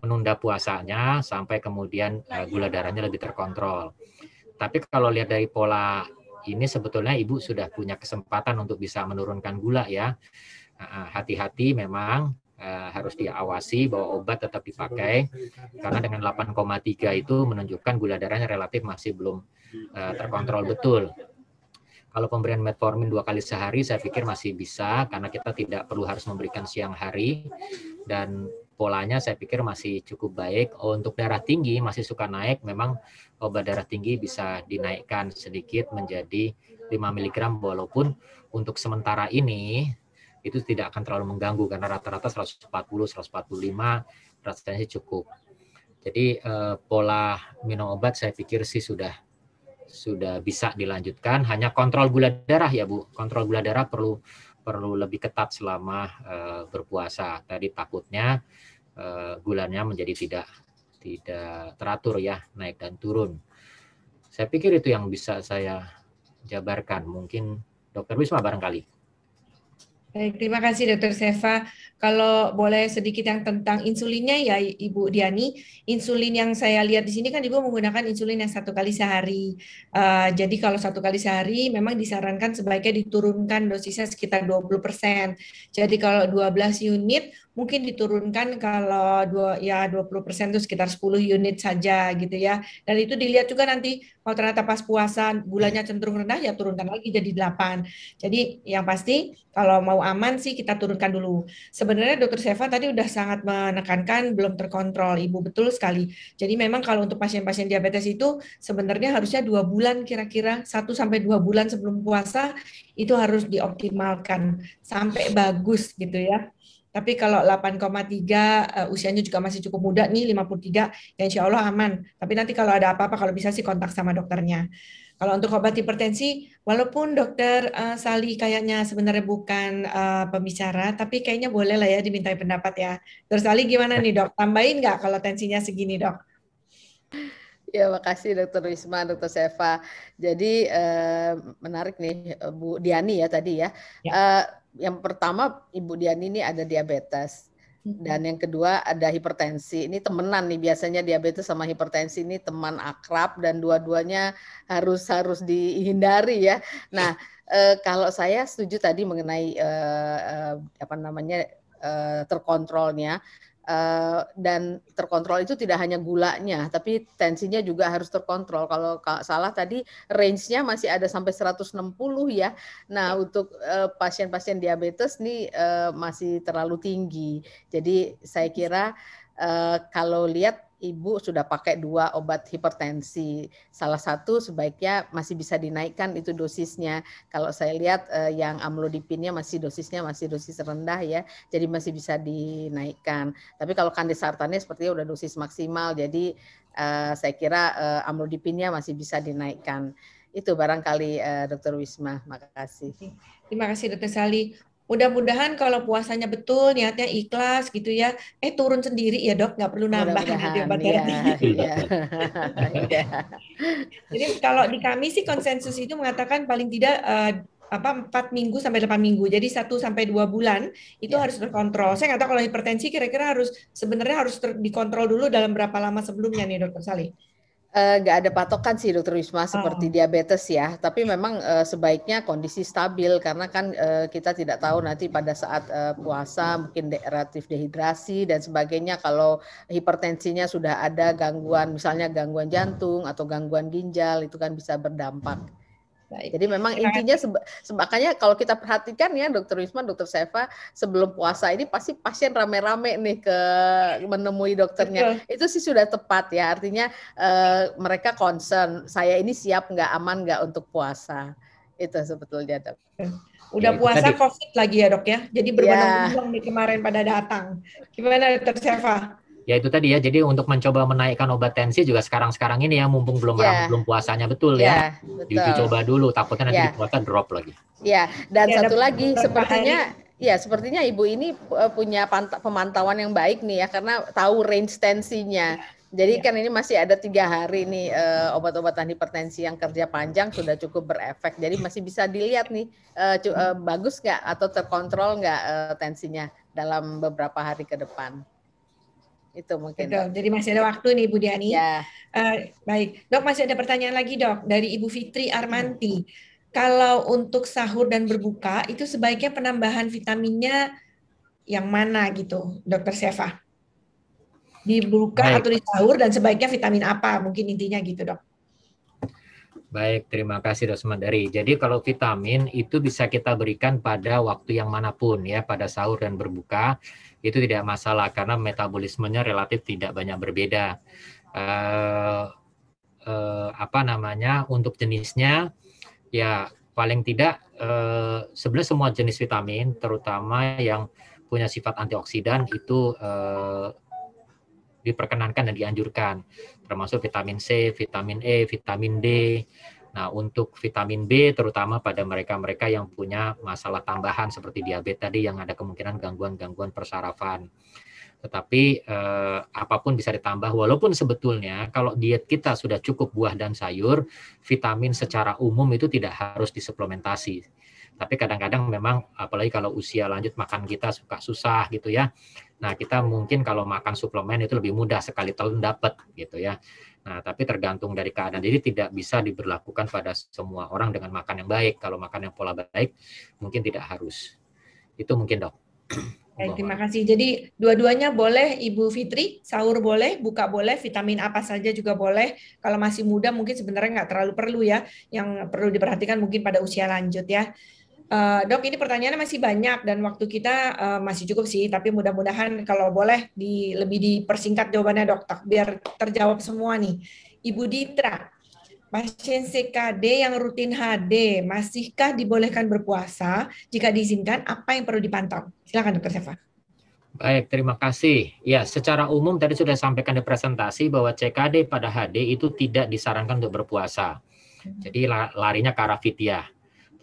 menunda puasanya sampai kemudian eh, gula darahnya lebih terkontrol. Tapi kalau lihat dari pola ini sebetulnya ibu sudah punya kesempatan untuk bisa menurunkan gula ya. Hati-hati memang eh, harus diawasi bahwa obat tetap dipakai karena dengan 8,3 itu menunjukkan gula darahnya relatif masih belum eh, terkontrol betul. Kalau pemberian metformin dua kali sehari saya pikir masih bisa karena kita tidak perlu harus memberikan siang hari dan polanya saya pikir masih cukup baik. untuk darah tinggi masih suka naik, memang obat darah tinggi bisa dinaikkan sedikit menjadi 5 mg walaupun untuk sementara ini itu tidak akan terlalu mengganggu karena rata-rata 140, 145 rasanya cukup. Jadi eh, pola minum obat saya pikir sih sudah sudah bisa dilanjutkan. Hanya kontrol gula darah ya Bu. Kontrol gula darah perlu perlu lebih ketat selama uh, berpuasa. Tadi takutnya uh, eh, gulanya menjadi tidak tidak teratur ya, naik dan turun. Saya pikir itu yang bisa saya jabarkan. Mungkin Dokter Wisma barangkali. Baik, terima kasih Dokter Seva. Kalau boleh sedikit yang tentang insulinnya ya Ibu Diani. Insulin yang saya lihat di sini kan Ibu menggunakan insulin yang satu kali sehari. Uh, jadi kalau satu kali sehari memang disarankan sebaiknya diturunkan dosisnya sekitar 20%. Jadi kalau 12 unit mungkin diturunkan kalau dua ya 20% itu sekitar 10 unit saja gitu ya. Dan itu dilihat juga nanti kalau ternyata pas puasa gulanya hmm. cenderung rendah ya turunkan lagi jadi 8. Jadi yang pasti kalau mau aman sih kita turunkan dulu. Sebenarnya Dokter Seva tadi udah sangat menekankan belum terkontrol ibu betul sekali. Jadi memang kalau untuk pasien-pasien diabetes itu sebenarnya harusnya dua bulan kira-kira 1 sampai dua bulan sebelum puasa itu harus dioptimalkan sampai bagus gitu ya. Tapi kalau 8,3 uh, eh, usianya juga masih cukup muda nih 53 ya insya Allah aman. Tapi nanti kalau ada apa-apa kalau bisa sih kontak sama dokternya. Kalau untuk obat hipertensi, walaupun dokter uh, eh, Sali kayaknya sebenarnya bukan uh, pembicara, tapi kayaknya boleh lah ya dimintai pendapat ya. Terus Sali gimana nih dok? Tambahin nggak kalau tensinya segini dok? Ya, makasih Dokter Wisma, Dokter Seva. Jadi eh, menarik nih Bu Diani ya tadi ya. ya. Uh, yang pertama Ibu Dian ini ada diabetes mm-hmm. dan yang kedua ada hipertensi. Ini temenan nih biasanya diabetes sama hipertensi ini teman akrab dan dua-duanya harus harus dihindari ya. Nah, eh, kalau saya setuju tadi mengenai eh, eh, apa namanya eh, terkontrolnya Uh, dan terkontrol itu tidak hanya gulanya, tapi tensinya juga harus terkontrol. Kalau salah tadi range-nya masih ada sampai 160 ya. Nah, ya. untuk eh, pasien-pasien uh, diabetes nih uh, masih terlalu tinggi. Jadi saya kira uh, kalau lihat ibu sudah pakai dua obat hipertensi. Salah satu sebaiknya masih bisa dinaikkan itu dosisnya. Kalau saya lihat eh, yang amlodipinnya masih dosisnya masih dosis rendah ya, jadi masih bisa dinaikkan. Tapi kalau kandesartannya sepertinya udah dosis maksimal, jadi eh, saya kira eh, amlodipinnya masih bisa dinaikkan. Itu barangkali eh, Dr. Wisma. Makasih. Terima kasih Dr. Sali. Mudah-mudahan kalau puasanya betul, niatnya ikhlas gitu ya. Eh turun sendiri ya dok, nggak perlu nambah ya, ya. ya. Jadi kalau di kami sih konsensus itu mengatakan paling tidak uh, apa empat minggu sampai delapan minggu. Jadi satu sampai dua bulan itu ya. harus terkontrol. Saya nggak tahu kalau hipertensi kira-kira harus sebenarnya harus ter, dikontrol dulu dalam berapa lama sebelumnya nih dokter Salih. Eh, nggak uh, ada patokan sih dokter Wisma hmm. seperti diabetes ya, tapi memang uh, sebaiknya kondisi stabil karena kan uh, kita tidak tahu nanti pada saat uh, puasa mungkin de relatif dehidrasi dan sebagainya kalau hipertensinya sudah ada gangguan misalnya gangguan jantung atau gangguan ginjal itu kan bisa berdampak. Baik, nah, jadi memang iya. intinya sebabnya kalau kita perhatikan ya Dokter Wisma, Dokter Seva sebelum puasa ini pasti pasien rame-rame nih ke menemui dokternya. Betul. Itu sih sudah tepat ya, artinya eh, mereka concern saya ini siap nggak aman nggak untuk puasa. Itu sebetulnya dok. Udah puasa COVID lagi ya dok ya, jadi berbondong-bondong ya. kemarin pada datang. Gimana Dokter Seva? Ya itu tadi ya. Jadi untuk mencoba menaikkan obat tensi juga sekarang-sekarang ini ya, mumpung belum yeah. belum puasanya betul yeah, ya. ya betul. dicoba dulu, takutnya nanti yeah. puasa drop lagi. Ya, yeah. dan yeah, satu lagi sepertinya Ya, sepertinya ibu ini eh, punya pemantauan yang baik nih ya, karena tahu range tensinya. Jadi yeah. kan ini masih ada tiga hari nih uh, obat-obatan hipertensi yang kerja panjang sudah cukup berefek. Jadi masih bisa dilihat nih uh, bagus nggak atau terkontrol nggak uh, tensinya dalam beberapa hari ke depan itu mungkin. Betul. Jadi masih ada waktu nih Bu Diani. Ya. Uh, baik, dok masih ada pertanyaan lagi dok dari Ibu Fitri Armanti. Hmm. Kalau untuk sahur dan berbuka itu sebaiknya penambahan vitaminnya yang mana gitu, Dokter Seva? Dibuka baik. atau di sahur dan sebaiknya vitamin apa? Mungkin intinya gitu dok. Baik, terima kasih Dok Semandari. Jadi kalau vitamin itu bisa kita berikan pada waktu yang manapun ya, pada sahur dan berbuka itu tidak masalah karena metabolismenya relatif tidak banyak berbeda. Uh, uh, apa namanya untuk jenisnya ya paling tidak uh, sebenarnya semua jenis vitamin terutama yang punya sifat antioksidan itu uh, diperkenankan dan dianjurkan termasuk vitamin C, vitamin E, vitamin D, Nah, untuk vitamin B terutama pada mereka-mereka yang punya masalah tambahan seperti diabetes tadi yang ada kemungkinan gangguan-gangguan persarafan. Tetapi eh, apapun bisa ditambah walaupun sebetulnya kalau diet kita sudah cukup buah dan sayur, vitamin secara umum itu tidak harus disuplementasi. Tapi kadang-kadang memang apalagi kalau usia lanjut makan kita suka susah gitu ya. Nah, kita mungkin kalau makan suplemen itu lebih mudah sekali telan dapat gitu ya. Nah, tapi tergantung dari keadaan. Jadi tidak bisa diberlakukan pada semua orang dengan makan yang baik. Kalau makan yang pola baik mungkin tidak harus. Itu mungkin, Dok. Baik, terima kasih. Jadi dua-duanya boleh Ibu Fitri, sahur boleh, buka boleh, vitamin apa saja juga boleh. Kalau masih muda mungkin sebenarnya nggak terlalu perlu ya. Yang perlu diperhatikan mungkin pada usia lanjut ya. Uh, dok, ini pertanyaannya masih banyak dan waktu kita uh, masih cukup sih, tapi mudah-mudahan kalau boleh di, lebih dipersingkat jawabannya dok, tak, biar terjawab semua nih. Ibu Ditra, pasien CKD yang rutin HD, masihkah dibolehkan berpuasa? Jika diizinkan, apa yang perlu dipantau? Silakan dokter Seva. Baik, terima kasih. Ya, secara umum tadi sudah sampaikan di presentasi bahwa CKD pada HD itu tidak disarankan untuk berpuasa. Jadi larinya ke arah fitiah.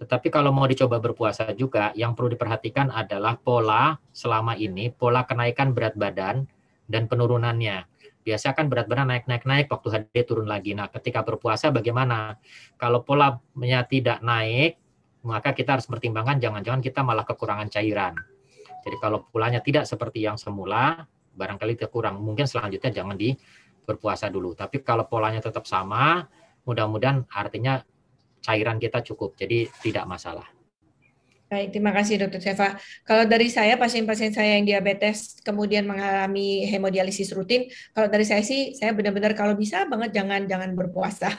Tetapi kalau mau dicoba berpuasa juga, yang perlu diperhatikan adalah pola selama ini, pola kenaikan berat badan dan penurunannya. Biasa kan berat badan naik-naik-naik, waktu HD turun lagi. Nah, ketika berpuasa bagaimana? Kalau polanya tidak naik, maka kita harus pertimbangkan jangan-jangan kita malah kekurangan cairan. Jadi kalau polanya tidak seperti yang semula, barangkali kurang. Mungkin selanjutnya jangan di berpuasa dulu. Tapi kalau polanya tetap sama, mudah-mudahan artinya cairan kita cukup, jadi tidak masalah. Baik, terima kasih Dokter Seva. Kalau dari saya, pasien-pasien saya yang diabetes kemudian mengalami hemodialisis rutin, kalau dari saya sih, saya benar-benar kalau bisa banget jangan jangan berpuasa.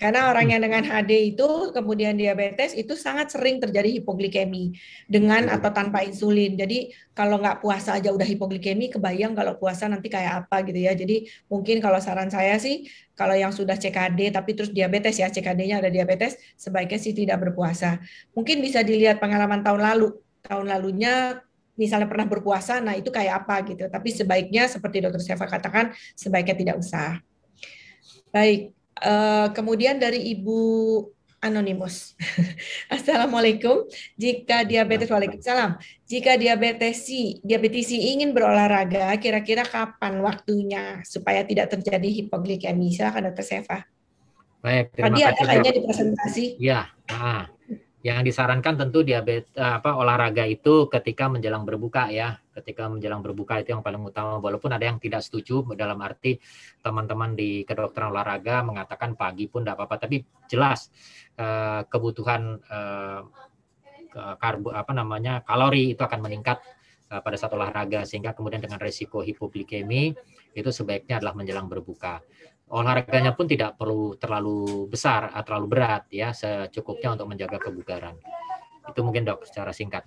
Karena orang yang dengan HD itu kemudian diabetes itu sangat sering terjadi hipoglikemi dengan iya. atau tanpa insulin. Jadi kalau nggak puasa aja udah hipoglikemi, kebayang kalau puasa nanti kayak apa gitu ya. Jadi mungkin kalau saran saya sih kalau yang sudah CKD tapi terus diabetes ya, CKD-nya ada diabetes, sebaiknya sih tidak berpuasa. Mungkin bisa dilihat pengalaman tahun lalu. Tahun lalunya misalnya pernah berpuasa, nah itu kayak apa gitu. Tapi sebaiknya seperti dokter Seva katakan, sebaiknya tidak usah. Baik, eh, kemudian dari Ibu anonimus. Assalamualaikum. Jika diabetes Waalaikumsalam. Jika diabetes diabetesi ingin berolahraga, kira-kira kapan waktunya supaya tidak terjadi hipoglikemia? Silakan Dokter Seva. Baik, terima Tadi kasih. ada kayaknya di presentasi. Iya. Ah. Yang disarankan tentu diabetes eh, apa olahraga itu ketika menjelang berbuka ya, ketika menjelang berbuka itu yang paling utama walaupun ada yang tidak setuju dalam arti teman-teman di kedokteran olahraga mengatakan pagi pun tidak apa-apa tapi jelas eh, kebutuhan eh, karbo apa namanya kalori itu akan meningkat pada saat olahraga sehingga kemudian dengan resiko hipoglikemi itu sebaiknya adalah menjelang berbuka olahraganya pun tidak perlu terlalu besar atau eh, terlalu berat ya secukupnya untuk menjaga kebugaran itu mungkin dok secara singkat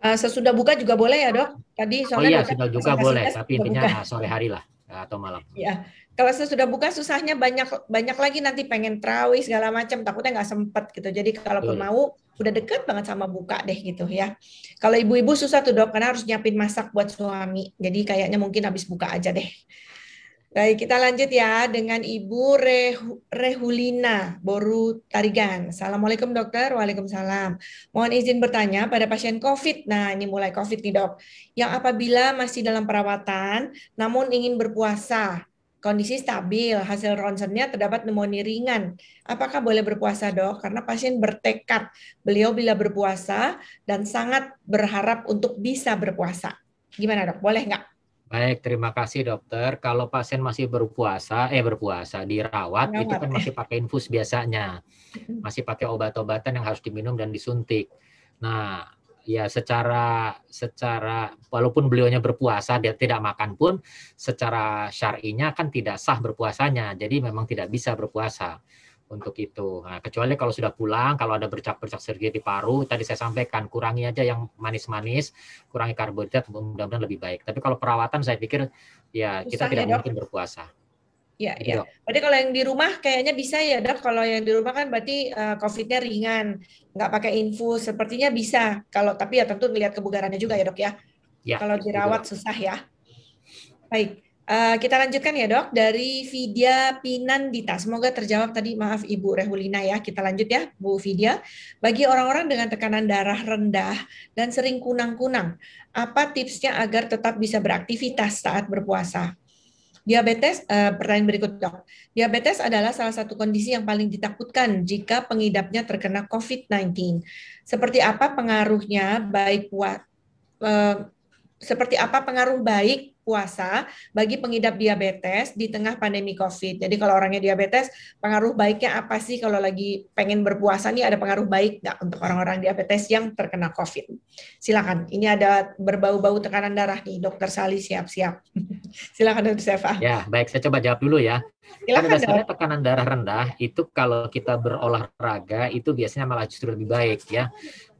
eh, sesudah buka juga boleh ya dok tadi oh soalnya oh iya sudah juga boleh kan tapi intinya buka. Eh, sore hari lah atau malam ya kalau sesudah buka susahnya banyak banyak lagi nanti pengen terawih segala macam takutnya nggak sempet gitu jadi kalau mau udah deket banget sama buka deh gitu ya. Kalau ibu-ibu susah tuh dok, karena harus nyiapin masak buat suami. Jadi kayaknya mungkin habis buka aja deh. Baik, kita lanjut ya dengan Ibu Rehulina Boru Tarigan. Assalamualaikum dokter, waalaikumsalam. Mohon izin bertanya pada pasien COVID, nah ini mulai COVID nih dok, yang apabila masih dalam perawatan namun ingin berpuasa, kondisi stabil, hasil ronsennya terdapat pneumonia ringan. Apakah boleh berpuasa dok? Karena pasien bertekad beliau bila berpuasa dan sangat berharap untuk bisa berpuasa. Gimana dok, boleh nggak? Baik, terima kasih dokter. Kalau pasien masih berpuasa, eh berpuasa, dirawat, itu kan ya. masih pakai infus biasanya. Masih pakai obat-obatan yang harus diminum dan disuntik. Nah, ya secara secara walaupun beliaunya berpuasa dia tidak makan pun secara syar'inya kan tidak sah berpuasanya jadi memang tidak bisa berpuasa untuk itu. Nah, kecuali kalau sudah pulang, kalau ada bercak-bercak sergi di paru, tadi saya sampaikan kurangi aja yang manis-manis, kurangi karbohidrat, mudah-mudahan lebih baik. Tapi kalau perawatan saya pikir ya Usah kita tidak ya, dok. mungkin berpuasa. Ya, gitu, ya. Berarti kalau yang di rumah kayaknya bisa ya dok. Kalau yang di rumah kan berarti uh, COVID-nya ringan, nggak pakai infus. Sepertinya bisa. Kalau tapi ya tentu melihat kebugarannya juga ya dok ya. ya kalau dirawat juga. susah ya. Baik. Eh, kita lanjutkan ya dok dari Vidya Pinandita. Semoga terjawab tadi maaf Ibu Rehulina ya. Kita lanjut ya Bu Vidya. Bagi orang-orang dengan tekanan darah rendah dan sering kunang-kunang, apa tipsnya agar tetap bisa beraktivitas saat berpuasa? Diabetes, uh, pertanyaan berikut dok. Diabetes adalah salah satu kondisi yang paling ditakutkan jika pengidapnya terkena COVID-19. Seperti apa pengaruhnya baik buat uh, seperti apa pengaruh baik puasa bagi pengidap diabetes di tengah pandemi COVID. Jadi kalau orangnya diabetes, pengaruh baiknya apa sih kalau lagi pengen berpuasa nih ada pengaruh baik nggak untuk orang-orang diabetes yang terkena COVID? Silakan. Ini ada berbau-bau tekanan darah nih, Dokter Sali siap-siap. Silakan Dokter Seva. Ya, baik saya coba jawab dulu ya. Silakan, Karena dasarnya tekanan darah rendah itu kalau kita berolahraga itu biasanya malah justru lebih baik ya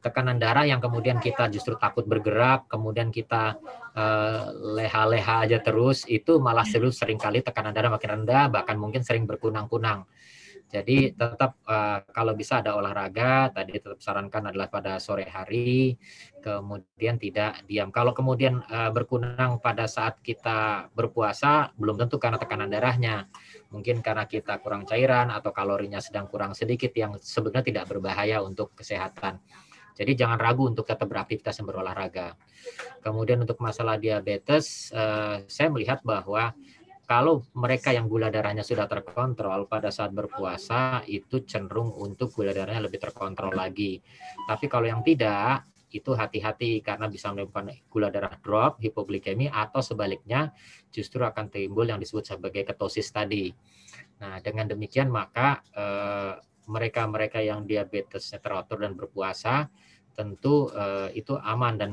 tekanan darah yang kemudian kita justru takut bergerak, kemudian kita eh, leha-leha uh, aja terus, itu malah selalu seringkali tekanan darah makin rendah, bahkan mungkin sering berkunang-kunang. Jadi tetap uh, kalau bisa ada olahraga, tadi tetap sarankan adalah pada sore hari, kemudian tidak diam. Kalau kemudian uh, berkunang pada saat kita berpuasa, belum tentu karena tekanan darahnya. Mungkin karena kita kurang cairan atau kalorinya sedang kurang sedikit yang sebenarnya tidak berbahaya untuk kesehatan. Jadi jangan ragu untuk tetap beraktivitas dan berolahraga. Kemudian untuk masalah diabetes, eh, saya melihat bahwa kalau mereka yang gula darahnya sudah terkontrol pada saat berpuasa itu cenderung untuk gula darahnya lebih terkontrol lagi. Tapi kalau yang tidak itu hati-hati karena bisa menyebabkan gula darah drop, hipoglikemi atau sebaliknya justru akan timbul yang disebut sebagai ketosis tadi. Nah, dengan demikian maka eh, mereka-mereka eh, yang diabetesnya teratur dan berpuasa tentu uh, itu aman dan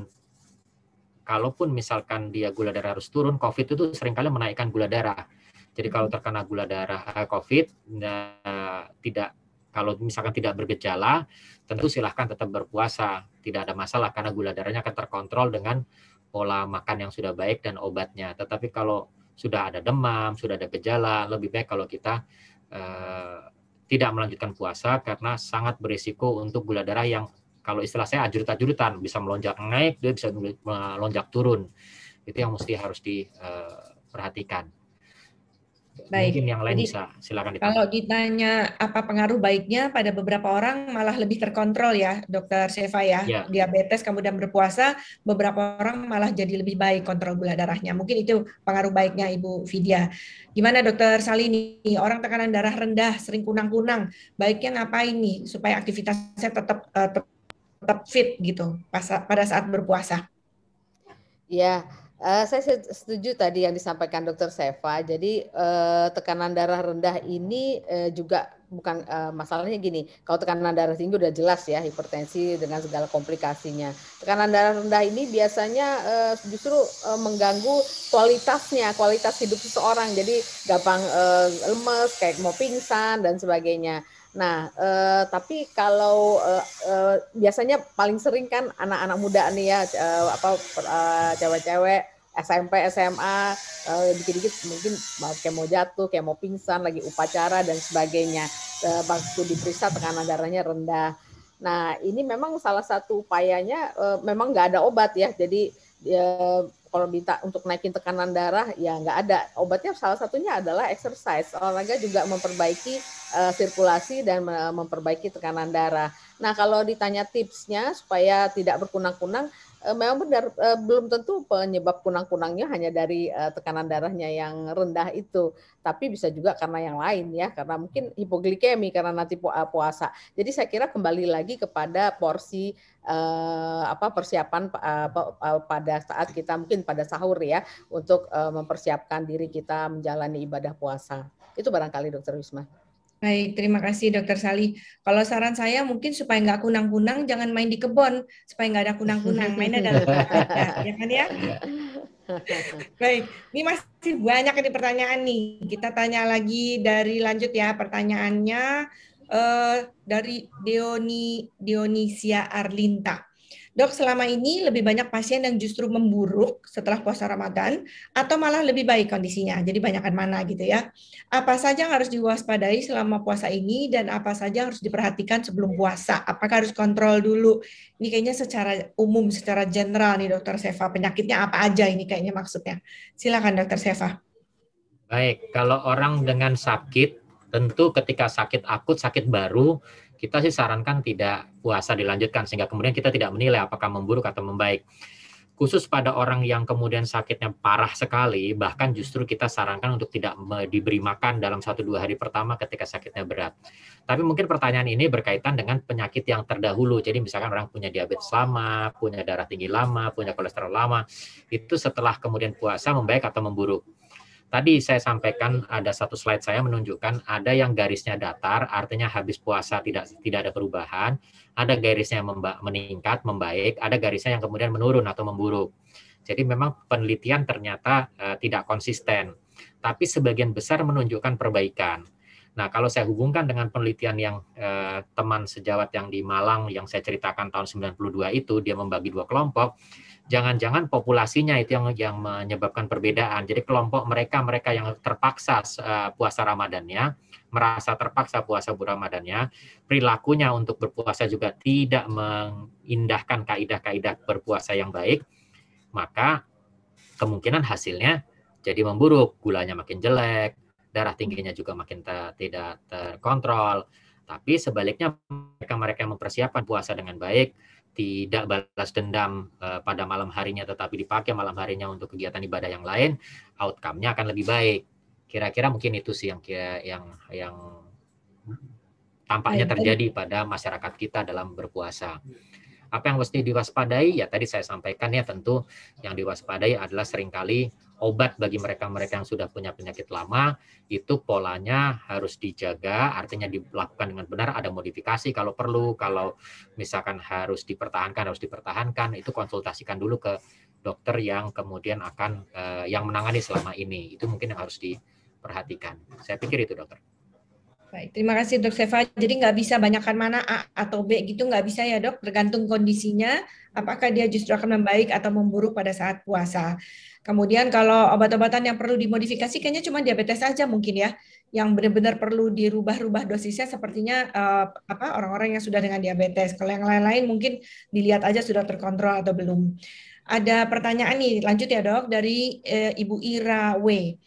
kalaupun misalkan dia gula darah harus turun, COVID itu seringkali menaikkan gula darah. Jadi kalau mm-hmm. terkena gula darah eh, COVID, nah, tidak kalau misalkan tidak bergejala, tentu silahkan tetap berpuasa, tidak ada masalah karena gula darahnya akan terkontrol dengan pola makan yang sudah baik dan obatnya. Tetapi kalau sudah ada demam, sudah ada gejala, lebih baik kalau kita eh, tidak melanjutkan puasa karena sangat berisiko untuk gula darah yang kalau istilah saya ajurut-ajurutan bisa melonjak naik dia bisa melonjak turun itu yang mesti harus diperhatikan eh, Baik. Mungkin yang lain Jadi, bisa silakan ditanya. Kalau ditanya apa pengaruh baiknya pada beberapa orang malah lebih terkontrol ya, Dokter Seva ya. ya. Diabetes kemudian berpuasa, beberapa orang malah jadi lebih baik kontrol gula darahnya. Mungkin itu pengaruh baiknya Ibu Vidya. Gimana Dokter Salini? Orang tekanan darah rendah, sering kunang-kunang, baiknya ngapain nih supaya aktivitasnya tetap uh, tetap fit gitu pada saat berpuasa. Ya, eh, saya setuju tadi yang disampaikan Dokter Seva. Jadi eh, tekanan darah rendah ini eh, juga bukan uh, masalahnya gini. Kalau tekanan darah tinggi udah jelas ya hipertensi dengan segala komplikasinya. Tekanan darah rendah ini biasanya uh, justru uh, mengganggu kualitasnya, kualitas hidup seseorang. Jadi gampang uh, lemes, kayak mau pingsan dan sebagainya. Nah, eh, tapi kalau eh, eh, biasanya paling sering kan anak-anak muda nih ya, eh, apa cewek-cewek SMP, SMA, eh, dikit-dikit uh, mungkin kayak mau jatuh, kayak mau pingsan, lagi upacara dan sebagainya. Uh, eh, waktu diperiksa tekanan darahnya rendah. Nah ini memang salah satu upayanya, uh, memang nggak ada obat ya. Jadi uh, kalau minta untuk naikin tekanan darah ya nggak ada. Obatnya salah satunya adalah exercise. Olahraga juga memperbaiki uh, sirkulasi dan memperbaiki tekanan darah. Nah kalau ditanya tipsnya supaya tidak berkunang-kunang, Eh, memang benar eh, belum tentu penyebab kunang-kunangnya hanya dari eh, tekanan darahnya yang rendah itu, tapi bisa juga karena yang lain ya, karena mungkin hipoglikemi karena nanti puasa. Jadi saya kira kembali lagi kepada porsi eh, apa persiapan pada saat kita mungkin pada sahur ya untuk mempersiapkan diri kita menjalani ibadah puasa. Itu barangkali Dokter Wisma. Baik, terima kasih Dokter Sali. Kalau saran saya mungkin supaya nggak kunang-kunang, jangan main di kebun supaya nggak ada kunang-kunang. Mainnya dalam ya kan ya. Baik, ini masih banyak ini pertanyaan nih. Kita tanya lagi dari lanjut ya pertanyaannya uh, dari Deoni Dionisia Arlinta. Dok, selama ini lebih banyak pasien yang justru memburuk setelah puasa Ramadan atau malah lebih baik kondisinya. Jadi banyakkan mana gitu ya. Apa saja yang harus diwaspadai selama puasa ini dan apa saja yang harus diperhatikan sebelum puasa? Apakah harus kontrol dulu? Ini kayaknya secara umum, secara general nih Dokter Seva, penyakitnya apa aja ini kayaknya maksudnya. Silakan Dokter Seva. Baik, kalau orang dengan sakit tentu ketika sakit akut, sakit baru, kita sih sarankan tidak puasa dilanjutkan sehingga kemudian kita tidak menilai apakah memburuk atau membaik. Khusus pada orang yang kemudian sakitnya parah sekali, bahkan justru kita sarankan untuk tidak diberi makan dalam satu dua hari pertama ketika sakitnya berat. Tapi mungkin pertanyaan ini berkaitan dengan penyakit yang terdahulu. Jadi misalkan orang punya diabetes lama, punya darah tinggi lama, punya kolesterol lama, itu setelah kemudian puasa membaik atau memburuk. Tadi saya sampaikan ada satu slide saya menunjukkan ada yang garisnya datar, artinya habis puasa tidak tidak ada perubahan, ada garisnya memba meningkat, membaik, ada garisnya yang kemudian menurun atau memburuk. Jadi memang penelitian ternyata uh, tidak konsisten, tapi sebagian besar menunjukkan perbaikan. Nah, kalau saya hubungkan dengan penelitian yang eh, teman sejawat yang di Malang yang saya ceritakan tahun 92 itu, dia membagi dua kelompok, jangan-jangan populasinya itu yang yang menyebabkan perbedaan. Jadi kelompok mereka mereka yang terpaksa uh, puasa Ramadannya, merasa terpaksa puasa bulan Ramadannya, perilakunya untuk berpuasa juga tidak mengindahkan kaidah-kaidah berpuasa yang baik, maka kemungkinan hasilnya jadi memburuk, gulanya makin jelek, darah tingginya juga makin ter, tidak terkontrol. Tapi sebaliknya mereka mereka yang mempersiapkan puasa dengan baik, tidak balas dendam uh, pada malam harinya tetapi dipakai malam harinya untuk kegiatan ibadah yang lain, outcome-nya akan lebih baik. Kira-kira mungkin itu sih yang kira yang yang tampaknya terjadi pada masyarakat kita dalam berpuasa. Apa yang mesti diwaspadai? Ya tadi saya sampaikan ya tentu yang diwaspadai adalah seringkali obat bagi mereka-mereka yang sudah punya penyakit lama itu polanya harus dijaga, artinya dilakukan dengan benar, ada modifikasi kalau perlu, kalau misalkan harus dipertahankan harus dipertahankan, itu konsultasikan dulu ke dokter yang kemudian akan eh, yang menangani selama ini. Itu mungkin yang harus diperhatikan. Saya pikir itu dokter. Baik, terima kasih dok Seva. Jadi nggak bisa banyakkan mana A atau B gitu, nggak bisa ya dok, tergantung kondisinya, apakah dia justru akan membaik atau memburuk pada saat puasa. Kemudian kalau obat-obatan yang perlu dimodifikasi kayaknya cuma diabetes saja mungkin ya, yang benar-benar perlu dirubah-rubah dosisnya sepertinya uh, apa orang-orang yang sudah dengan diabetes. Kalau yang lain-lain mungkin dilihat aja sudah terkontrol atau belum. Ada pertanyaan nih, lanjut ya dok dari uh, Ibu Ira W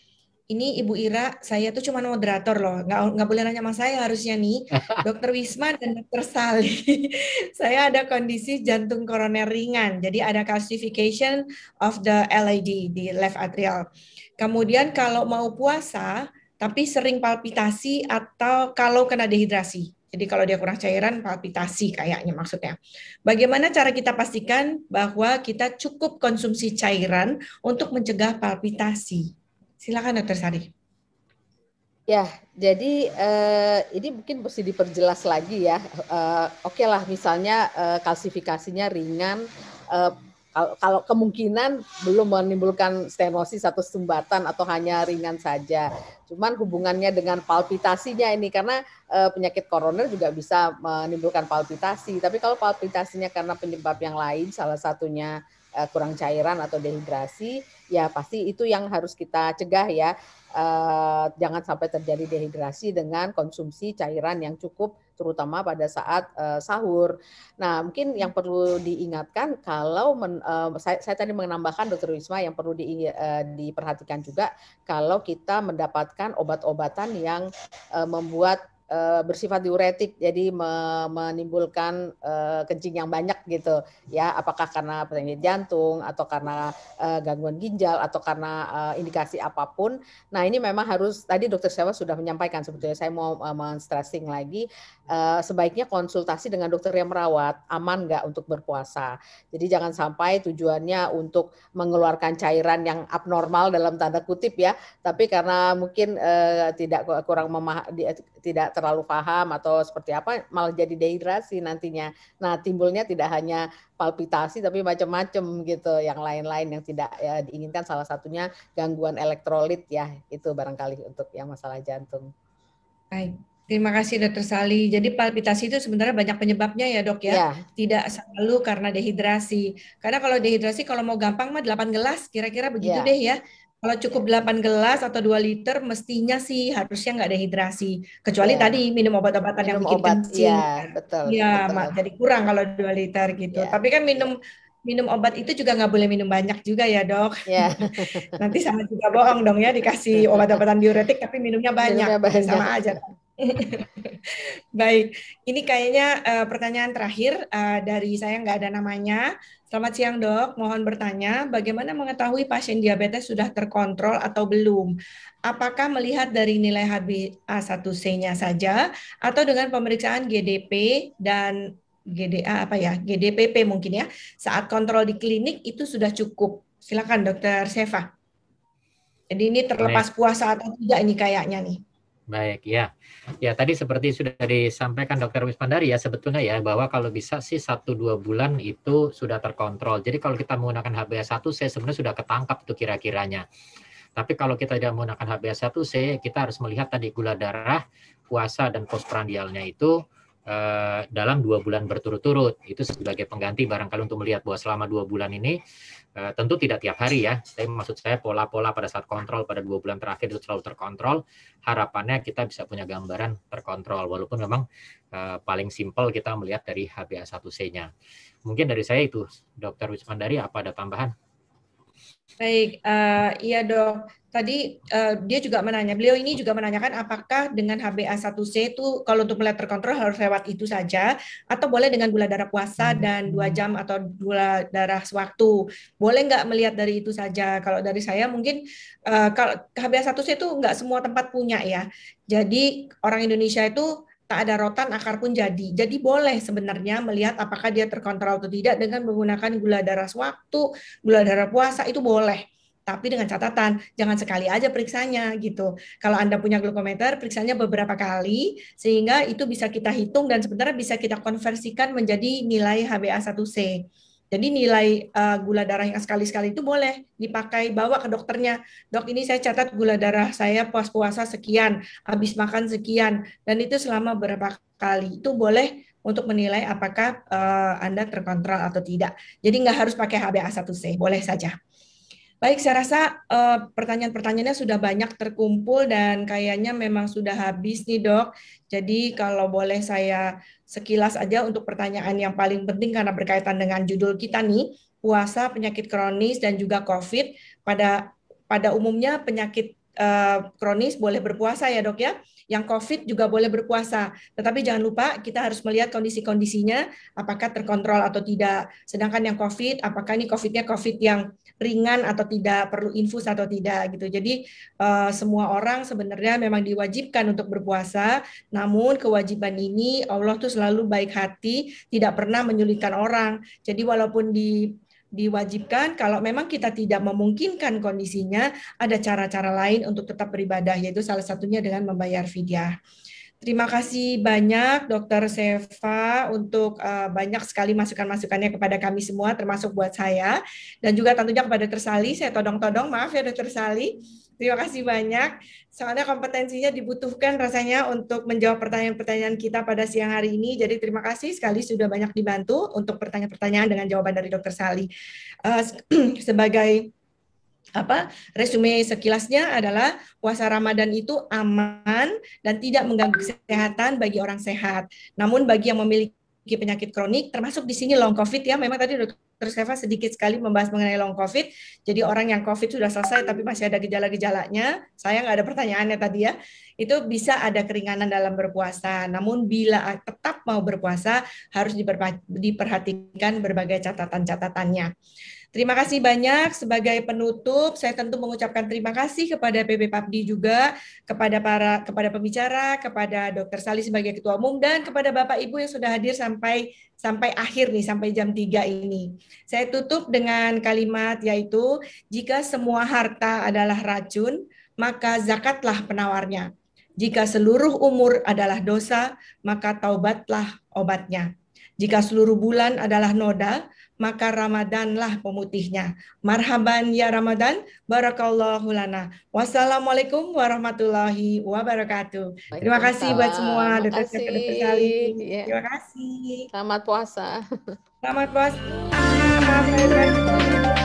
ini Ibu Ira, saya tuh cuma moderator loh, nggak nggak boleh nanya sama saya harusnya nih, Dokter Wisma dan Dokter Sali. saya ada kondisi jantung koroner ringan, jadi ada calcification of the LAD di left atrial. Kemudian kalau mau puasa, tapi sering palpitasi atau kalau kena dehidrasi. Jadi kalau dia kurang cairan, palpitasi kayaknya maksudnya. Bagaimana cara kita pastikan bahwa kita cukup konsumsi cairan untuk mencegah palpitasi? Silakan Dokter Sari. Ya, jadi eh, ini mungkin mesti diperjelas lagi ya. Eh, Oke okay lah, misalnya eh, kalsifikasinya ringan, eh, kalau, kalau kemungkinan belum menimbulkan stenosis atau sumbatan atau hanya ringan saja. Cuman hubungannya dengan palpitasinya ini karena eh, penyakit koroner juga bisa menimbulkan palpitasi. Tapi kalau palpitasinya karena penyebab yang lain, salah satunya Eh, kurang cairan atau dehidrasi, ya pasti itu yang harus kita cegah ya. Uh, jangan sampai terjadi dehidrasi dengan konsumsi cairan yang cukup terutama pada saat uh, sahur. Nah, mungkin yang perlu diingatkan kalau men, uh, saya, saya tadi menambahkan Dokter Wisma yang perlu di, uh, diperhatikan juga kalau kita mendapatkan obat-obatan yang uh, membuat Eh, bersifat diuretik jadi menimbulkan eh, kencing yang banyak gitu ya apakah karena penyakit jantung atau karena eh, gangguan ginjal atau karena indikasi apapun nah ini memang harus tadi dokter Sewa sudah menyampaikan sebetulnya saya mau menstressing lagi sebaiknya konsultasi dengan dokter yang merawat aman nggak untuk berpuasa jadi jangan sampai tujuannya untuk mengeluarkan cairan yang abnormal dalam tanda kutip ya tapi karena mungkin tidak kurang memah tidak terlalu paham atau seperti apa malah jadi dehidrasi nantinya. Nah, timbulnya tidak hanya palpitasi tapi macam-macam gitu yang lain-lain yang tidak ya, diinginkan salah satunya gangguan elektrolit ya itu barangkali untuk yang masalah jantung. Baik. Terima kasih Dokter Sali. Jadi palpitasi itu sebenarnya banyak penyebabnya ya dok ya. ya. Tidak selalu karena dehidrasi. Karena kalau dehidrasi kalau mau gampang mah 8 gelas kira-kira begitu ya. deh ya. Kalau cukup 8 gelas atau 2 liter mestinya sih harusnya nggak dehidrasi. Kecuali yeah. tadi minum obat-obatan yang bikin obat, kencing. Iya, ya betul. Mak, jadi kurang kalau 2 liter gitu. Yeah. Tapi kan minum minum obat itu juga nggak boleh minum banyak juga ya dok. Yeah. Nanti sama juga bohong dong ya dikasih obat-obatan diuretik tapi minumnya banyak, minumnya banyak. sama aja. Baik, ini kayaknya uh, pertanyaan terakhir uh, dari saya nggak ada namanya. Selamat siang dok, mohon bertanya bagaimana mengetahui pasien diabetes sudah terkontrol atau belum? Apakah melihat dari nilai HbA1c-nya saja atau dengan pemeriksaan GDP dan GDA apa ya, GDPP mungkin ya, saat kontrol di klinik itu sudah cukup. Silakan dokter Seva. Jadi ini terlepas puasa atau tidak ini kayaknya nih. Baik ya, ya tadi seperti sudah disampaikan Dokter Wispandari ya sebetulnya ya bahwa kalau bisa sih satu dua bulan itu sudah terkontrol. Jadi kalau kita menggunakan HbA1c sebenarnya sudah ketangkap itu kira-kiranya. Tapi kalau kita tidak menggunakan HbA1c, kita harus melihat tadi gula darah, puasa dan postprandialnya itu Eh, dalam dua bulan berturut-turut. Itu sebagai pengganti barangkali untuk melihat bahwa selama dua bulan ini eh, tentu tidak tiap hari ya. Tapi maksud saya pola-pola pada saat kontrol pada dua bulan terakhir itu selalu terkontrol. Harapannya kita bisa punya gambaran terkontrol walaupun memang eh, paling simpel kita melihat dari HbA1c-nya. Mungkin dari saya itu, Dokter Wismandari, apa ada tambahan? Baik, uh, iya dok. Tadi uh, dia juga menanya, beliau ini juga menanyakan apakah dengan HbA1c itu kalau untuk melihat terkontrol harus lewat itu saja, atau boleh dengan gula darah puasa hmm. dan dua jam atau gula darah sewaktu. Boleh nggak melihat dari itu saja? Kalau dari saya mungkin uh, kalau HbA1c itu nggak semua tempat punya ya. Jadi orang Indonesia itu tak ada rotan akar pun jadi. Jadi boleh sebenarnya melihat apakah dia terkontrol atau tidak dengan menggunakan gula darah sewaktu, gula darah puasa itu boleh. Tapi dengan catatan, jangan sekali aja periksanya gitu. Kalau Anda punya glukometer, periksanya beberapa kali, sehingga itu bisa kita hitung dan sebenarnya bisa kita konversikan menjadi nilai HbA1c. Jadi nilai uh, gula darah yang sekali-sekali itu boleh dipakai bawa ke dokternya. Dok ini saya catat gula darah saya puas puasa sekian, habis makan sekian, dan itu selama berapa kali itu boleh untuk menilai apakah uh, anda terkontrol atau tidak. Jadi nggak harus pakai HbA1c, boleh saja. Baik, saya rasa uh, pertanyaan-pertanyaannya sudah banyak terkumpul dan kayaknya memang sudah habis nih dok. Jadi kalau boleh saya sekilas aja untuk pertanyaan yang paling penting karena berkaitan dengan judul kita nih, puasa, penyakit kronis, dan juga COVID. Pada pada umumnya penyakit uh, kronis boleh berpuasa ya dok ya, yang COVID juga boleh berpuasa. Tetapi jangan lupa kita harus melihat kondisi-kondisinya apakah terkontrol atau tidak. Sedangkan yang COVID, apakah ini COVID-nya COVID yang ringan atau tidak, perlu infus atau tidak gitu. Jadi uh, semua orang sebenarnya memang diwajibkan untuk berpuasa, namun kewajiban ini Allah tuh selalu baik hati, tidak pernah menyulitkan orang. Jadi walaupun di diwajibkan kalau memang kita tidak memungkinkan kondisinya ada cara-cara lain untuk tetap beribadah yaitu salah satunya dengan membayar fidyah. Terima kasih banyak Dokter Seva untuk uh, banyak sekali masukan-masukannya kepada kami semua termasuk buat saya dan juga tentunya kepada Tersali saya todong-todong maaf ya Dokter Sali Terima kasih banyak. Soalnya kompetensinya dibutuhkan rasanya untuk menjawab pertanyaan-pertanyaan kita pada siang hari ini. Jadi terima kasih sekali sudah banyak dibantu untuk pertanyaan-pertanyaan dengan jawaban dari Dr. Sali. Uh, sebagai apa resume sekilasnya adalah puasa Ramadan itu aman dan tidak mengganggu kesehatan bagi orang sehat. Namun bagi yang memiliki penyakit kronik termasuk di sini long covid ya memang tadi Dr. Dr. Eva sedikit sekali membahas mengenai long COVID. Jadi orang yang COVID sudah selesai tapi masih ada gejala-gejalanya, saya nggak ada pertanyaannya tadi ya, itu bisa ada keringanan dalam berpuasa. Namun bila tetap mau berpuasa, harus diperhatikan berbagai catatan-catatannya. Terima kasih banyak sebagai penutup. Saya tentu mengucapkan terima kasih kepada PP Papdi juga, kepada para kepada pembicara, kepada Dr. Sali sebagai ketua umum dan kepada Bapak Ibu yang sudah hadir sampai sampai akhir nih sampai jam 3 ini. Saya tutup dengan kalimat yaitu jika semua harta adalah racun, maka zakatlah penawarnya. Jika seluruh umur adalah dosa, maka taubatlah obatnya. Jika seluruh bulan adalah noda, maka Ramadanlah pemutihnya. Marhaban ya Ramadan, barakallahu lana. Wassalamualaikum warahmatullahi wabarakatuh. Terima kasih buat semua Terima kasih. Iya. Terima kasih. Selamat puasa. Selamat puasa. Selamat puasa.